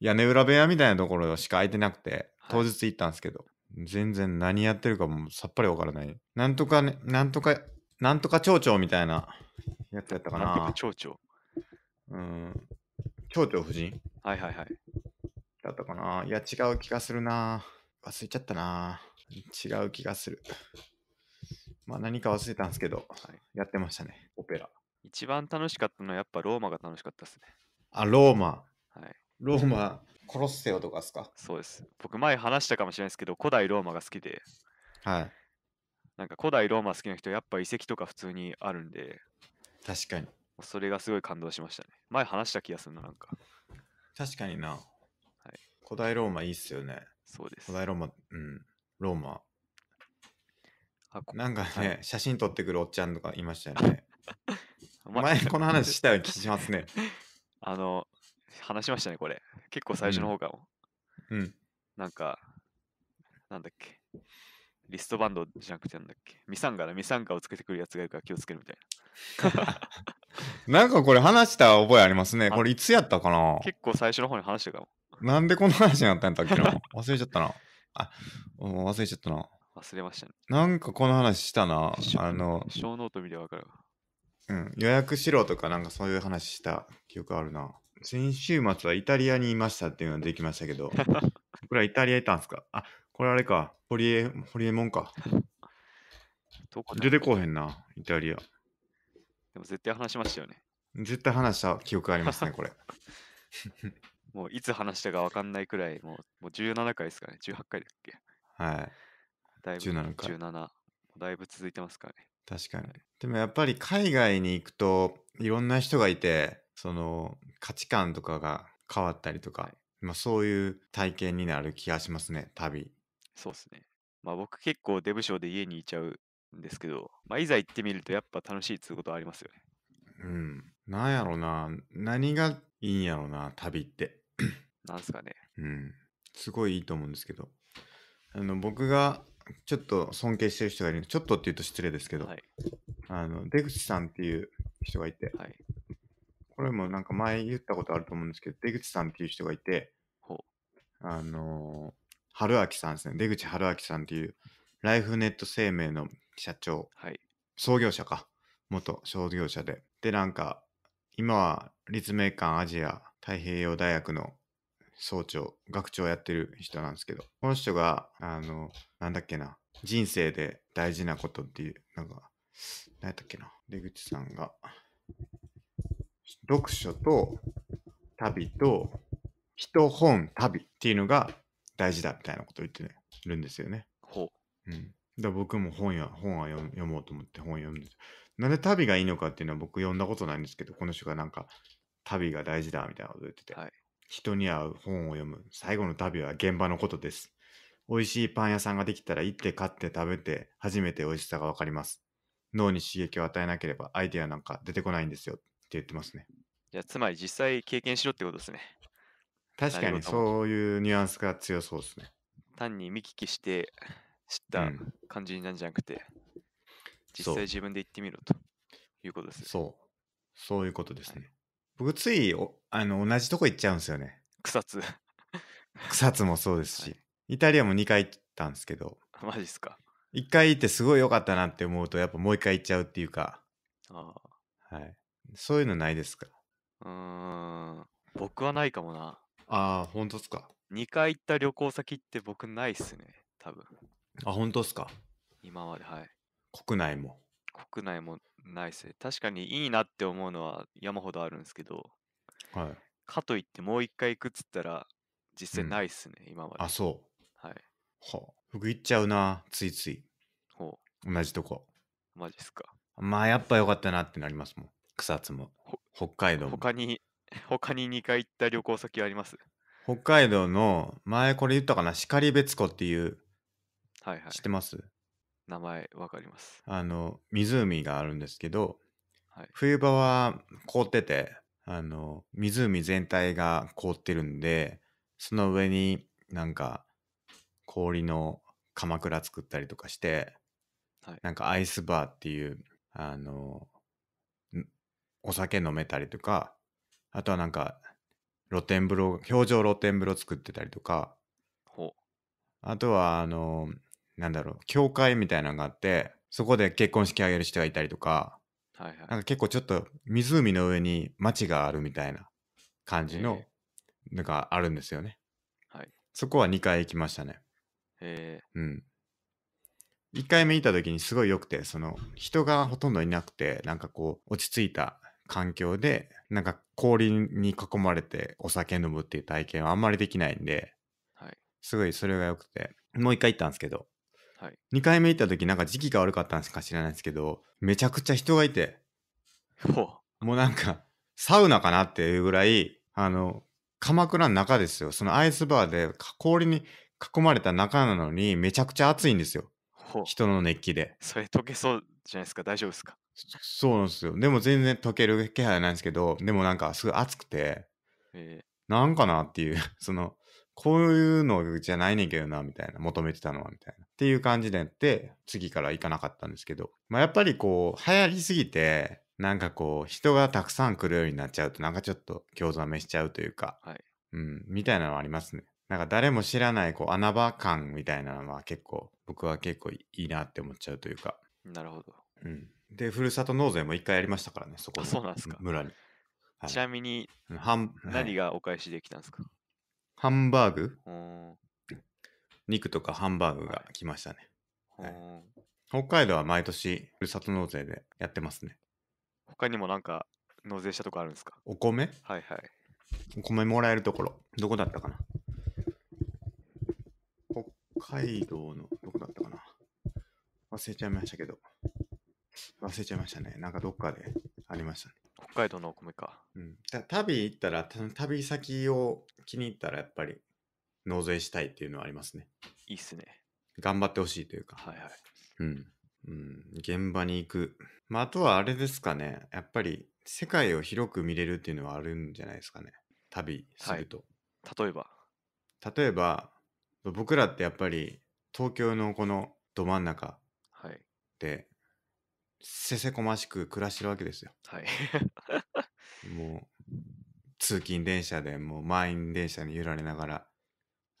屋根裏部屋みたいなところしか空いてなくて、当日行ったんですけど、全然何やってるかもうさっぱり分からない。なんとかね、なんとか、なんとか町長みたいなやつやったかなんとかな。町長。うん。町長夫人はいはいはい。だったかな。いや、違う気がするな。忘れちゃったな。違う気がする。まあ何か忘れたんですけど、はい、やってましたね、オペラ。一番楽しかったのはやっぱローマが楽しかったですね。あ、ローマ。はい。ローマ、コロッセオとかですかそうです。僕前話したかもしれないですけど、古代ローマが好きで。はい。なんか古代ローマ好きな人、やっぱ遺跡とか普通にあるんで。確かに。それがすごい感動しましたね。前話した気がするな、なんか。確かにな。はい、古代ローマいいっすよね。そうです。古代ローマ、うん。ローマ。なんかね、写真撮ってくるおっちゃんとかいましたよね。前、この話したよ聞き気しますね。あの、話しましたね、これ。結構最初の方かも。うん。なんか、なんだっけ。リストバンドじゃなくてなんだっけ。ミサンガだ、ミサンガをつけてくるやつがいるから気をつけるみたいな。なんかこれ話した覚えありますね。これいつやったかな結構最初の方に話したかも。なんでこの話になったんだっけな忘れちゃったな。あ、忘れちゃったな。忘れましたね。なんかこの話したな。あの、小ノート見わかるわ。うん、予約しろとかなんかそういう話した記憶あるな。先週末はイタリアにいましたっていうのはできましたけど、これはイタリアいたんですかあ、これあれか、ホリエ、ホリエモンか。出てこへんな、イタリア。でも絶対話しましたよね。絶対話した記憶ありますね、これ。もういつ話したか分かんないくらい、もうもう17回ですかね、18回だっけ。はい。だいぶ17回。17。だいぶ続いてますからね。確かに。でもやっぱり海外に行くといろんな人がいて、その価値観とかが変わったりとか、はい、まあ、そういう体験になる気がしますね、旅。そうですね。まあ僕結構デブショーで家にいちゃうんですけど、まあ、いざ行ってみるとやっぱ楽しいっつうことはありますよね。うん。なんやろな、何がいいんやろな、旅って。なんすかね。うん。すごいいいと思うんですけど。あの、僕がちょっと尊敬してる人がいるちょっとって言うと失礼ですけど、はい、あの、出口さんっていう人がいて、はい、これもなんか前言ったことあると思うんですけど、出口さんっていう人がいて、あのー、春明さんですね、出口春明さんっていう、ライフネット生命の社長、はい、創業者か、元創業者で。で、なんか、今は立命館アジア太平洋大学の総長、学長やってる人なんですけど、この人が、あの、なんだっけな、人生で大事なことっていう、なんか、何やったっけな、出口さんが、読書と旅と、人本旅っていうのが大事だみたいなことを言ってね、るんですよね。ほう。うん。だ僕も本や、本は読もうと思って本読むんです。なんで旅がいいのかっていうのは僕読んだことないんですけど、この人がなんか旅が大事だみたいなこと言ってて、はい、人に合う本を読む最後の旅は現場のことです美味しいパン屋さんができたら行って買って食べて初めて美味しさが分かります脳に刺激を与えなければアイデアなんか出てこないんですよって言ってますねじゃつまり実際経験しろってことですね確かにそういうニュアンスが強そうですね単に見聞きして知った感じになるんじゃなくて、うん、実際自分で行ってみろということですねそうそういうことですね、はい僕ついあの同じとこ行っちゃうんですよね草津草津もそうですし、はい、イタリアも2回行ったんですけどマジっすか1回行ってすごい良かったなって思うとやっぱもう1回行っちゃうっていうかああはいそういうのないですかうん僕はないかもなああ本当っすか2回行った旅行先って僕ないっすね多分あ本当っすか今まではい国内も国内もないです確かにいいなって思うのは山ほどあるんですけど、はい。かといってもう一回行くっつったら、実際ないっすね、うん、今まで。あ、そう。はい。はあ、僕行っちゃうな、ついつい。ほう。同じとこ。マジっすか。まあ、やっぱ良かったなってなりますもん。草津も。北海道も。他に、他に2回行った旅行先あります北海道の、前これ言ったかな、光別湖っていう、はいはい。知ってます名前わかります。あの、湖があるんですけど、はい、冬場は凍ってて、あの、湖全体が凍ってるんで、その上になんか氷の鎌倉作ったりとかして、はい、なんかアイスバーっていう、あの、お酒飲めたりとか、あとはなんか露天風呂、氷上露天風呂作ってたりとか、あとはあの、なんだろう教会みたいなのがあってそこで結婚式挙げる人がいたりとか,、はいはい、なんか結構ちょっと湖の上に町があるみたいな感じののがあるんですよね、はい、そこは2回行きましたねへえうん1回目行った時にすごい良くてその人がほとんどいなくてなんかこう落ち着いた環境でなんか氷に囲まれてお酒飲むっていう体験はあんまりできないんで、はい、すごいそれが良くてもう一回行ったんですけどはい、2回目行った時なんか時期が悪かったんですか知らないですけどめちゃくちゃ人がいてもうなんかサウナかなっていうぐらいあの鎌倉の中ですよそのアイスバーで氷に囲まれた中なのにめちゃくちゃ暑いんですよ人の熱気でそれ溶けそうじゃないですか大丈夫ですかそうなんですよでも全然溶ける気配はないんですけどでもなんかすごい暑くて、えー、なんかなっていう そのこういうのじゃないねんけどなみたいな求めてたのはみたいな。っていう感じでやって、次から行かなかったんですけど、まあ、やっぱりこう、流行りすぎて、なんかこう、人がたくさん来るようになっちゃうと、なんかちょっと興ざめしちゃうというか、はい、うん、みたいなのはありますね。なんか誰も知らないこう穴場感みたいなのは結構、僕は結構いいなって思っちゃうというか。なるほど。うん、で、ふるさと納税も一回やりましたからね、そこの村に。はい、ちなみに、何がお返しできたんですか、ハンバーグ肉とかハンバーグが来ましたね。はい、はい、北海道は毎年、ふるさと納税でやってますね。他にもなんか納税したとこあるんですかお米はいはい。お米もらえるところ、どこだったかな北海道のどこだったかな忘れちゃいましたけど。忘れちゃいましたね。なんかどっかでありましたね。北海道のお米か。うん。旅行ったら、旅先を気に入ったらやっぱり納税したいっていうのはありますね。いいっすね。頑張ってほしいというか。はいはい。うん。うん、現場に行く。まあ、あとはあれですかね。やっぱり世界を広く見れるっていうのはあるんじゃないですかね。旅すると。はい、例えば例えば、僕らってやっぱり東京のこのど真ん中で、せせこましく暮らしてるわけですよ。はい。もう、通勤電車でもう満員電車に揺られながら、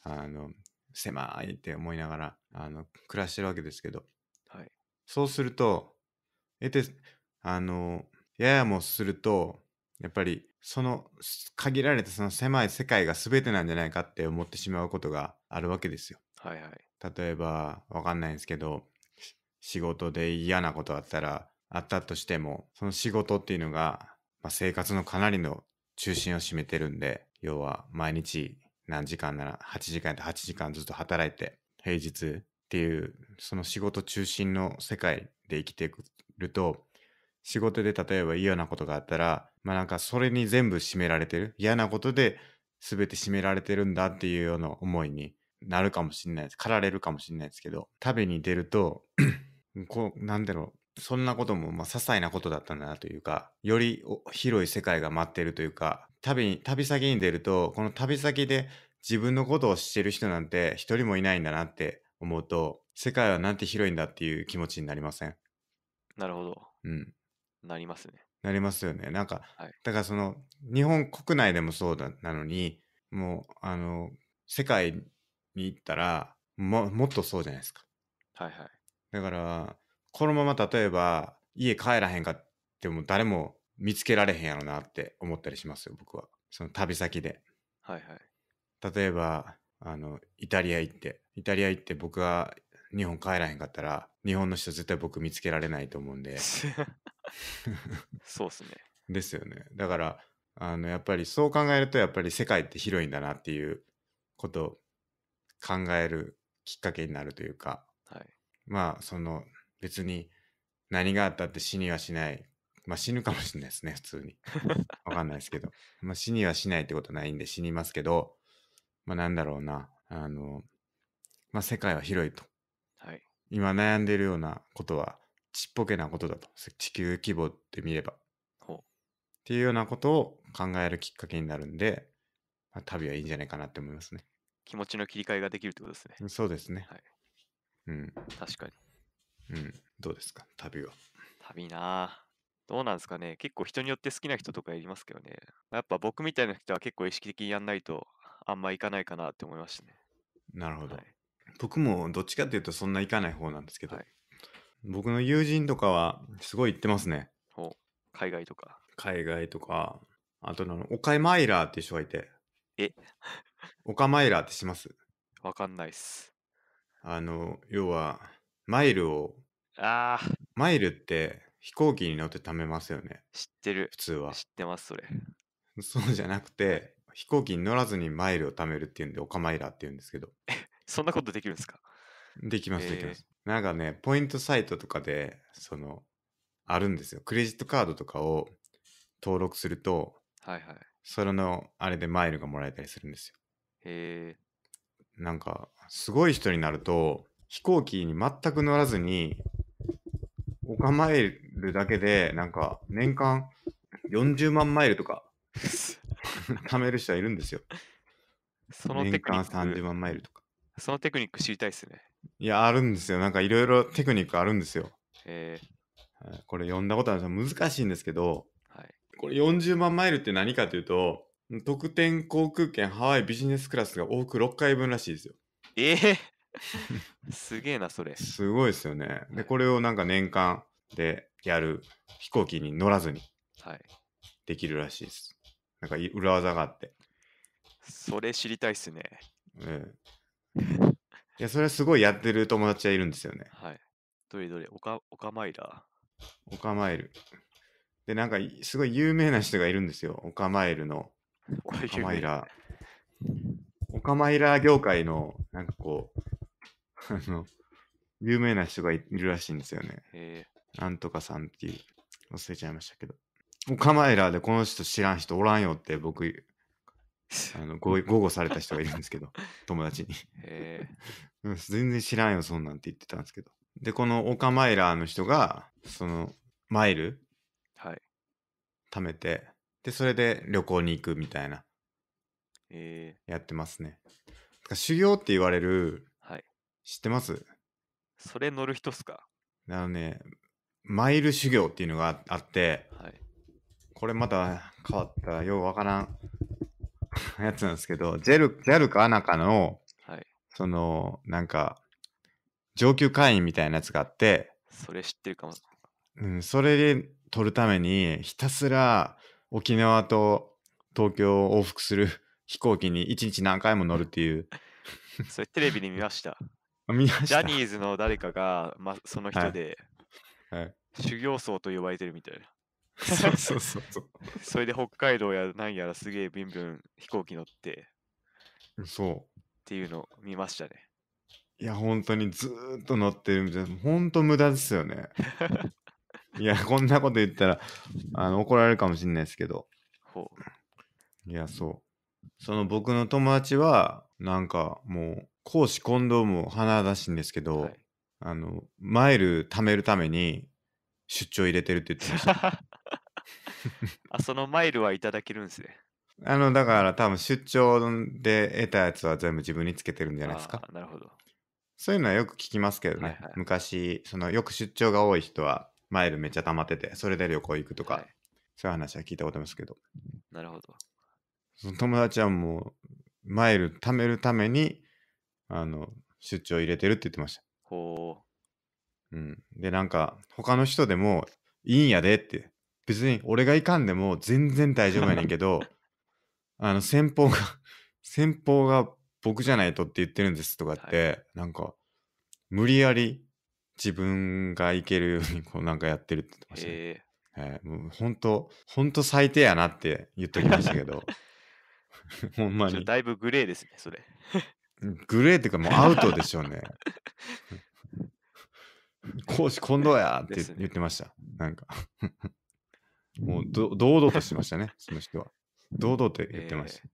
あの、狭いって思いながら、あの、暮らしてるわけですけど、はい。そうすると、えて、あの、ややもすると、やっぱり、その、限られたその狭い世界が全てなんじゃないかって思ってしまうことがあるわけですよ。はいはい。例えば、わかんないんですけど、仕事で嫌なことあったら、あったとしても、その仕事っていうのが、まあ、生活のかなりの中心を占めてるんで、要は毎日何時間なら8時間やって8時間ずっと働いて平日っていうその仕事中心の世界で生きてくると仕事で例えば嫌なことがあったらまあなんかそれに全部占められてる嫌なことで全て占められてるんだっていうような思いになるかもしれないです駆られるかもしれないですけど食べに出ると こうなんだろうそんなこともまあ些細なことだったんだなというかより広い世界が待ってるというか旅に旅先に出ると、この旅先で自分のことを知ってる人なんて一人もいないんだなって思うと、世界はなんて広いんだっていう気持ちになりませんなるほど。うん。なりますね。なりますよね。なんか、はい。だからその、日本国内でもそうだなのに、もう、あの、世界に行ったら、も、もっとそうじゃないですか。はいはい。だから、このまま例えば、家帰らへんかっても誰も見つけられへんやろなって思ったりしますよ僕はその旅先ではいはい例えばあのイタリア行ってイタリア行って僕が日本帰らへんかったら日本の人絶対僕見つけられないと思うんでそうっすね ですよねだからあのやっぱりそう考えるとやっぱり世界って広いんだなっていうことを考えるきっかけになるというか、はい、まあその別に何があったって死にはしないまあ死ぬかもしれないですね、普通に。わかんないですけど。まあ死にはしないってことないんで死にますけど、まあなんだろうな、あの、まあ世界は広いと。はい、今悩んでるようなことはちっぽけなことだと。地球規模って見れば。っていうようなことを考えるきっかけになるんで、まあ、旅はいいんじゃないかなって思いますね。気持ちの切り替えができるってことですね。そうですね。はい。うん。確かに。うん。どうですか旅は。旅なあどうなんですかね。結構人によって好きな人とかいますけどね。やっぱ僕みたいな人は結構意識的にやんないとあんまいかないかなって思いましたね。なるほど。はい、僕もどっちかっていうとそんないかない方なんですけど、はい、僕の友人とかはすごい行ってますね。ほう海外とか。海外とか、あとの、岡イマイラーっていう人がいて。え岡 マイラーってしますわかんないっす。あの、要は、マイルを、ああ。マイルって、飛行機に乗って貯めますよね知ってる普通は知ってますそれそうじゃなくて飛行機に乗らずにマイルを貯めるっていうんでおマイいーっていうんですけど そんなことできるんですかできますできます、えー、なんかねポイントサイトとかでそのあるんですよクレジットカードとかを登録するとはいはいそれのあれでマイルがもらえたりするんですよへえなんかすごい人になると飛行機に全く乗らずにオカマイるだけで、なんか年間40万マイルとか 貯める人はいるんですよ。そのテクニック。年間30万マイルとか。そのテクニック知りたいですね。いや、あるんですよ。なんかいろいろテクニックあるんですよ。えー、これ読んだことあるんです難しいんですけど、はい、これ40万マイルって何かというと、特典航空券ハワイビジネスクラスが多く6回分らしいですよ。ええー すげえな、それ。すごいですよね。で、これをなんか年間でやる飛行機に乗らずにはい。できるらしいです。なんか裏技があって。それ知りたいっすね。うん。いや、それすごいやってる友達はいるんですよね。はい。どれどれ、おか、おかまいら。オカマイル。で、なんかすごい有名な人がいるんですよ。オカマイルの。オカマイラ。オカマイラ業界の、なんかこう、あの、有名な人がいいるらしいんですよね。へえなんとかさんっていう、忘れちゃいましたけど。オカマエラーでこの人知らん人おらんよって僕、あの豪語された人がいるんですけど、友達に 全然知らんよ、そんなんって言ってたんですけど。で、このオカマエラーの人が、その、マイル、はい、貯めて、で、それで旅行に行くみたいな、えー、やってますね。修行って言われる、はい、知ってますそれ乗る人っすかあのね、マイル修行っていうのがあって、はい、これまた変わったようわからん やつなんですけど、ジェルかアナかの、はい、その、なんか、上級会員みたいなやつがあって、それ知ってるかも。うん、それで取るために、ひたすら沖縄と東京を往復する飛行機に一日何回も乗るっていう。それテレビで見ました。見ました。ジャニーズの誰かが、ま、その人で、はいはい、修行僧と呼ばれてるみたいな。そうそうそうそう。それで北海道や何やらすげえビンビン飛行機乗って。そう。っていうのを見ましたね。いや、本当にずっと乗ってるみたいな。本当無駄ですよね。いや、こんなこと言ったらあの怒られるかもしれないですけど。ほう。いや、そう。その僕の友達は、なんかもう、講師近藤も鼻出しいんですけど、はい、あの、マイル貯めるために出張入れてるって言ってました。あ、そのマイルはいただけるんですね。あの、だから多分出張で得たやつは全部自分につけてるんじゃないですか。なるほど。そういうのはよく聞きますけどね。はいはい、昔、そのよく出張が多い人はマイルめっちゃ溜まってて、それで旅行行くとか、はい、そういう話は聞いたことありますけど。なるほど。その友達はもう、マイル貯めるために、あの、出張入れてるって言ってました。ほう。うん。で、なんか、他の人でも、いいんやでって。別に俺がいかんでも全然大丈夫やねんけど、あの、先方が先方が僕じゃないとって言ってるんですとかって、はい、なんか、無理やり自分がいけるようにこうなんかやってるって言ってましたね。えー、もう本当、本当最低やなって言っときましたけど、ほんまに。だいぶグレーですね、それ。グレーっていうかもうアウトでしょうね。講師今度やって言ってました。ね、なんかもう堂々としてましたね、その人は。堂々って言ってました。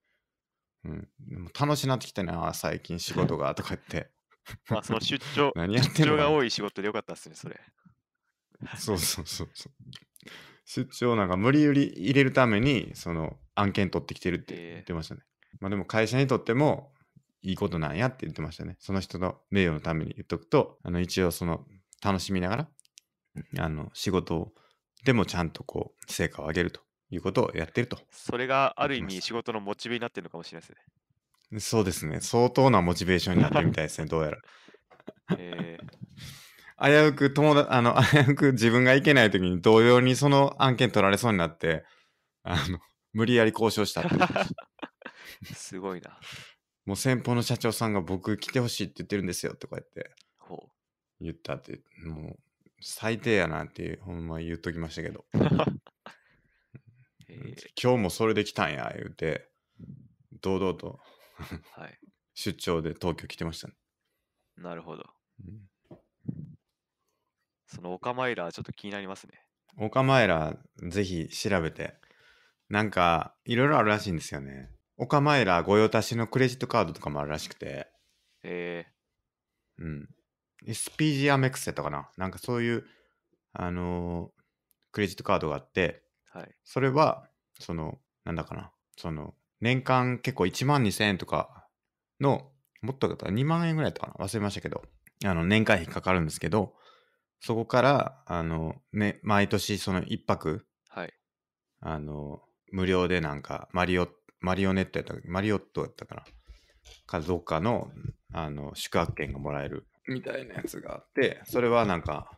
えー、うん、でも楽しなってきたな、最近仕事がとか言って。まあその出張 何やってんの出張が多い仕事でよかったっすね、それ。そうそうそうそう。出張なんか無理やり入れるためにその案件取ってきてるって言ってましたね。えー、まあでも会社にとってもいいことなんやって言ってましたね。その人の名誉のために言っとくと、あの一応その楽しみながら、あの仕事でもちゃんとこう成果を上げるということをやってると。それがある意味仕事のモチベになってるのかもしれないですね。そうですね。相当なモチベーションになってるみたいですね、どうやら。えー、危うく友だあの 危うく自分が行けない時に同様にその案件取られそうになってあの無理やり交渉したって すごいなもう先方の社長さんが僕来てほしいって言ってるんですよってこうやって言ったって、もう最低やなっていう、ほんま言っときましたけど。え今日もそれで来たんや、言うて、堂々とはい、出張で東京来てましたね。なるほど。うん、そのオカマイラー、ちょっと気になりますね。オカマイラー、ぜひ調べて。なんか、いろいろあるらしいんですよね。オカマイラ御用達のクレジットカードとかもあるらしくて、えうん。SPG アメクセとかななんかそういう、あのークレジットカードがあって、はい、それは、その、なんだかな、その、年間結構1万2000円とかの、もっとだったら2万円ぐらいだったかな忘れましたけど、あの、年会費かかるんですけど、そこから、あの、ね、毎年その1泊、はい、あの、無料でなんか、マリオッマリオネットやったマリオットやったかなかどっかのあの宿泊券がもらえるみたいなやつがあってそれはなんか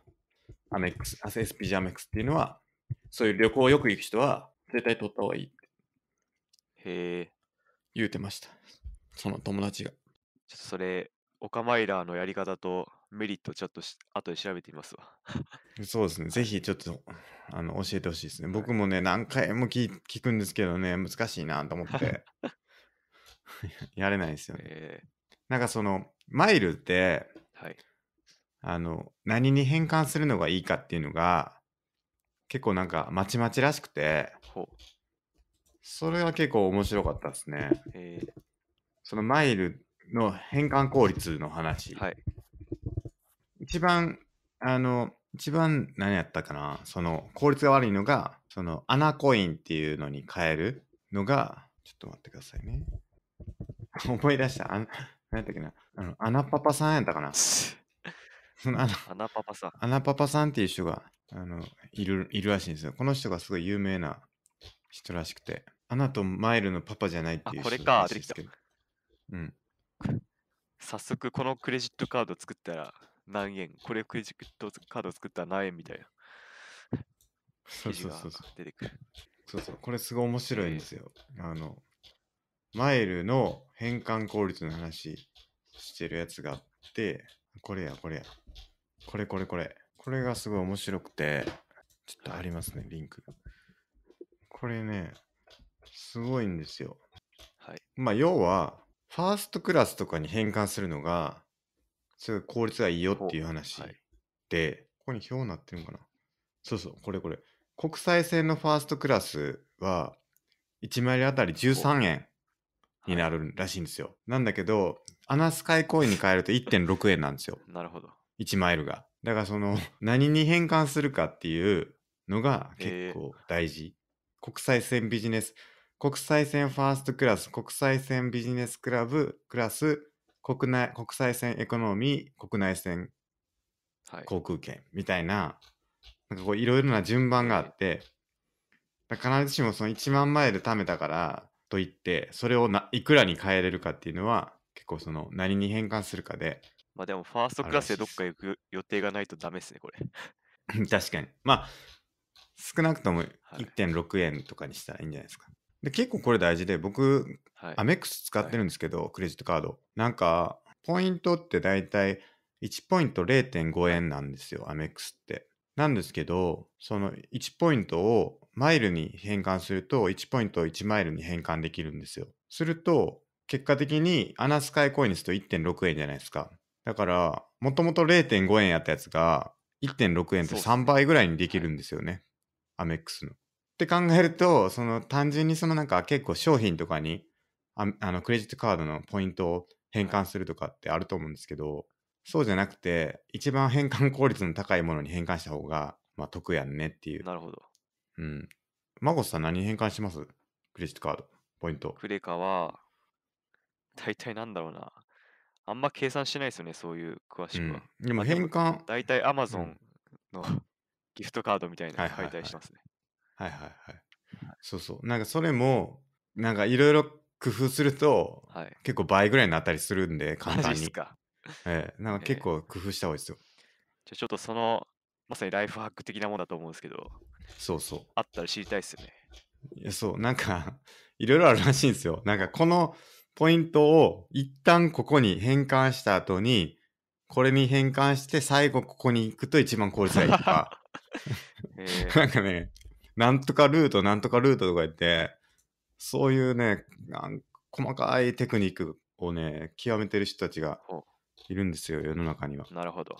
アメックス SPG アメックスっていうのはそういう旅行よく行く人は絶対取った方がいいってへえ言うてましたその友達がちょっとそれオカマイラーのやり方とメリットをちょっとし後で調べてみますわ。そうですね。ぜひちょっとあの教えてほしいですね。僕もね、何回も聞聞くんですけどね、難しいなと思って やれないですよね。えー、なんかその、マイルって、はい、あの、何に変換するのがいいかっていうのが、結構なんかまちまちらしくて、それは結構面白かったですね。えー、そのマイルの変換効率の話。はい。一番、あの、一番何やったかな、その効率が悪いのが、そのアナコインっていうのに変えるのが、ちょっと待ってくださいね。思い出した。あ何やったっけな。あの、アナパパさんやったかな。穴の アナパパさん。アナパパさんっていう人が、あの、いる、いるらしいんですよ。この人がすごい有名な人らしくて。アナとマイルのパパじゃないっていう人らしいですけど。これか、出てきた。うん。早速このクレジットカード作ったら何円、これクレジットカード作ったら何円みたいな。そうそうそうそう。出てくる。そうそう、これすごい面白いんですよ。あの、マイルの変換効率の話してるやつがあって、これやこれや。これこれこれ。これがすごい面白くて、ちょっとありますね、リンク。これね、すごいんですよ。はい。まあ、要は、ファーストクラスとかに変換するのが、すごい効率がいいよっていう話で、はい、ここに表になってるのかなそうそう、これこれ。国際線のファーストクラスは、1マイルあたり13円になるらしいんですよ。はい、なんだけど、アナスカイコインに変えると1.6円なんですよ。なるほど。1マイルが。だからその、何に変換するかっていうのが結構大事。えー、国際線ビジネス国際線ファーストクラス、国際線ビジネスクラブ、クラス、国内国際線エコノミー、国内線航空券みたいな、はい、なんかこういろいろな順番があって、必ずしもその1万マイル貯めたからといって、それをないくらに変えれるかっていうのは、結構その何に変換するかで。まあでもファーストクラスでどっか行く予定がないとダメですね、これ。確かに。まあ、少なくとも1.6円とかにしたらいいんじゃないですか。はいで、結構これ大事で、僕、はい、アメックス使ってるんですけど、はい、クレジットカード。なんか、ポイントって大体1ポイント0.5円なんですよ、アメックスって。なんですけど、その1ポイントをマイルに変換すると、1ポイントを1マイルに変換できるんですよ。すると、結果的にアナスカイコインにすと1.6円じゃないですか。だから、もともと0.5円やったやつが、1.6円と3倍ぐらいにできるんですよね。アメックスの。って考えると、その単純にそのなんか結構商品とかにああのクレジットカードのポイントを変換するとかってあると思うんですけど、そうじゃなくて、一番変換効率の高いものに変換した方が、まあ、得やんねっていう。なるほど。うん。マゴスさん何変換しますクレジットカード、ポイント。クレカは、大体なんだろうな。あんま計算しないですよね、そういう詳しくは。うん、でも変換。大体 Amazon の、ギフトカードみたいなの解体しますね。はいはいはい。そうそう。なんかそれも、なんかいろいろ工夫すると、はい、結構倍ぐらいになったりするんで、簡単に。か。ええ、なんか結構工夫した方がいいですよ。じゃあちょっとその、まさにライフハック的なものだと思うんですけど、そうそう。あったら知りたいっすよね。いや、そう、なんか いろいろあるらしいんですよ。なんかこのポイントを一旦ここに変換した後に、これに変換して最後ここに行くと一番効率がいいとか。えー、なんかね、なんとかルート、なんとかルートとか言って、そういうね、細かいテクニックをね、極めてる人たちがいるんですよ、世の中には。なるほど。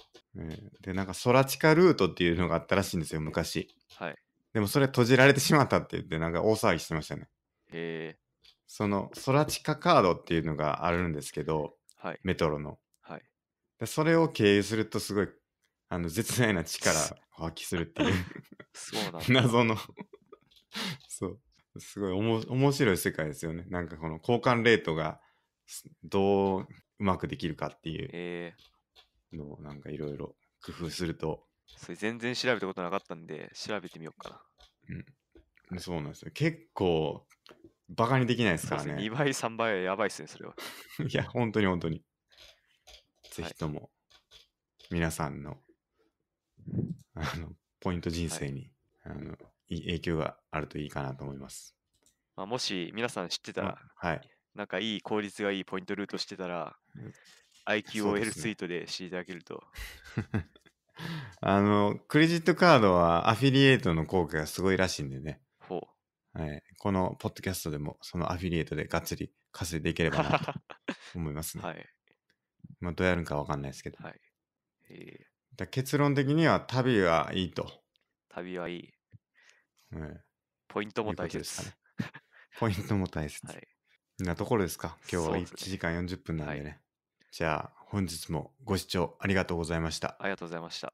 で、なんか、空地下ルートっていうのがあったらしいんですよ、昔。はい。でもそれ閉じられてしまったって言って、なんか大騒ぎしてましたね。へえ。その、空地下カードっていうのがあるんですけど、はい、メトロの。はい。でそれを経由すると、すごい、あの、絶大な力発揮するっていう そうなん謎のそうすごいおも面白い世界ですよねなんかこの交換レートがどううまくできるかっていうのをなんかいろいろ工夫すると、えー、それ全然調べたことなかったんで調べてみようかなうんそうなんですよ結構バカにできないですからねね2倍3倍はやばいっすねそれは いや本当に本当にぜひとも、皆さんのあの、ポイント人生に、はい、あの影響があるといいかなと思います。まあ、もし皆さん知ってたら、はい、なんかいい効率がいいポイントルートしてたら、IQOL ツイートで知りいたけると。あの、クレジットカードはアフィリエイトの効果がすごいらしいんでね。ほう。はい、このポッドキャストでもそのアフィリエイトでがっつり稼いでいければなと思いますね。はい。まあ、どうやるかわかんないですけど。はい。えー結論的には旅はいいと。旅はいい。うん、ポイントも大切ですね。ポイントも大切。はい。なところですか。今日は1時間40分なんでね。はいじゃあ本日もご視聴ありがとうございました。ありがとうございました。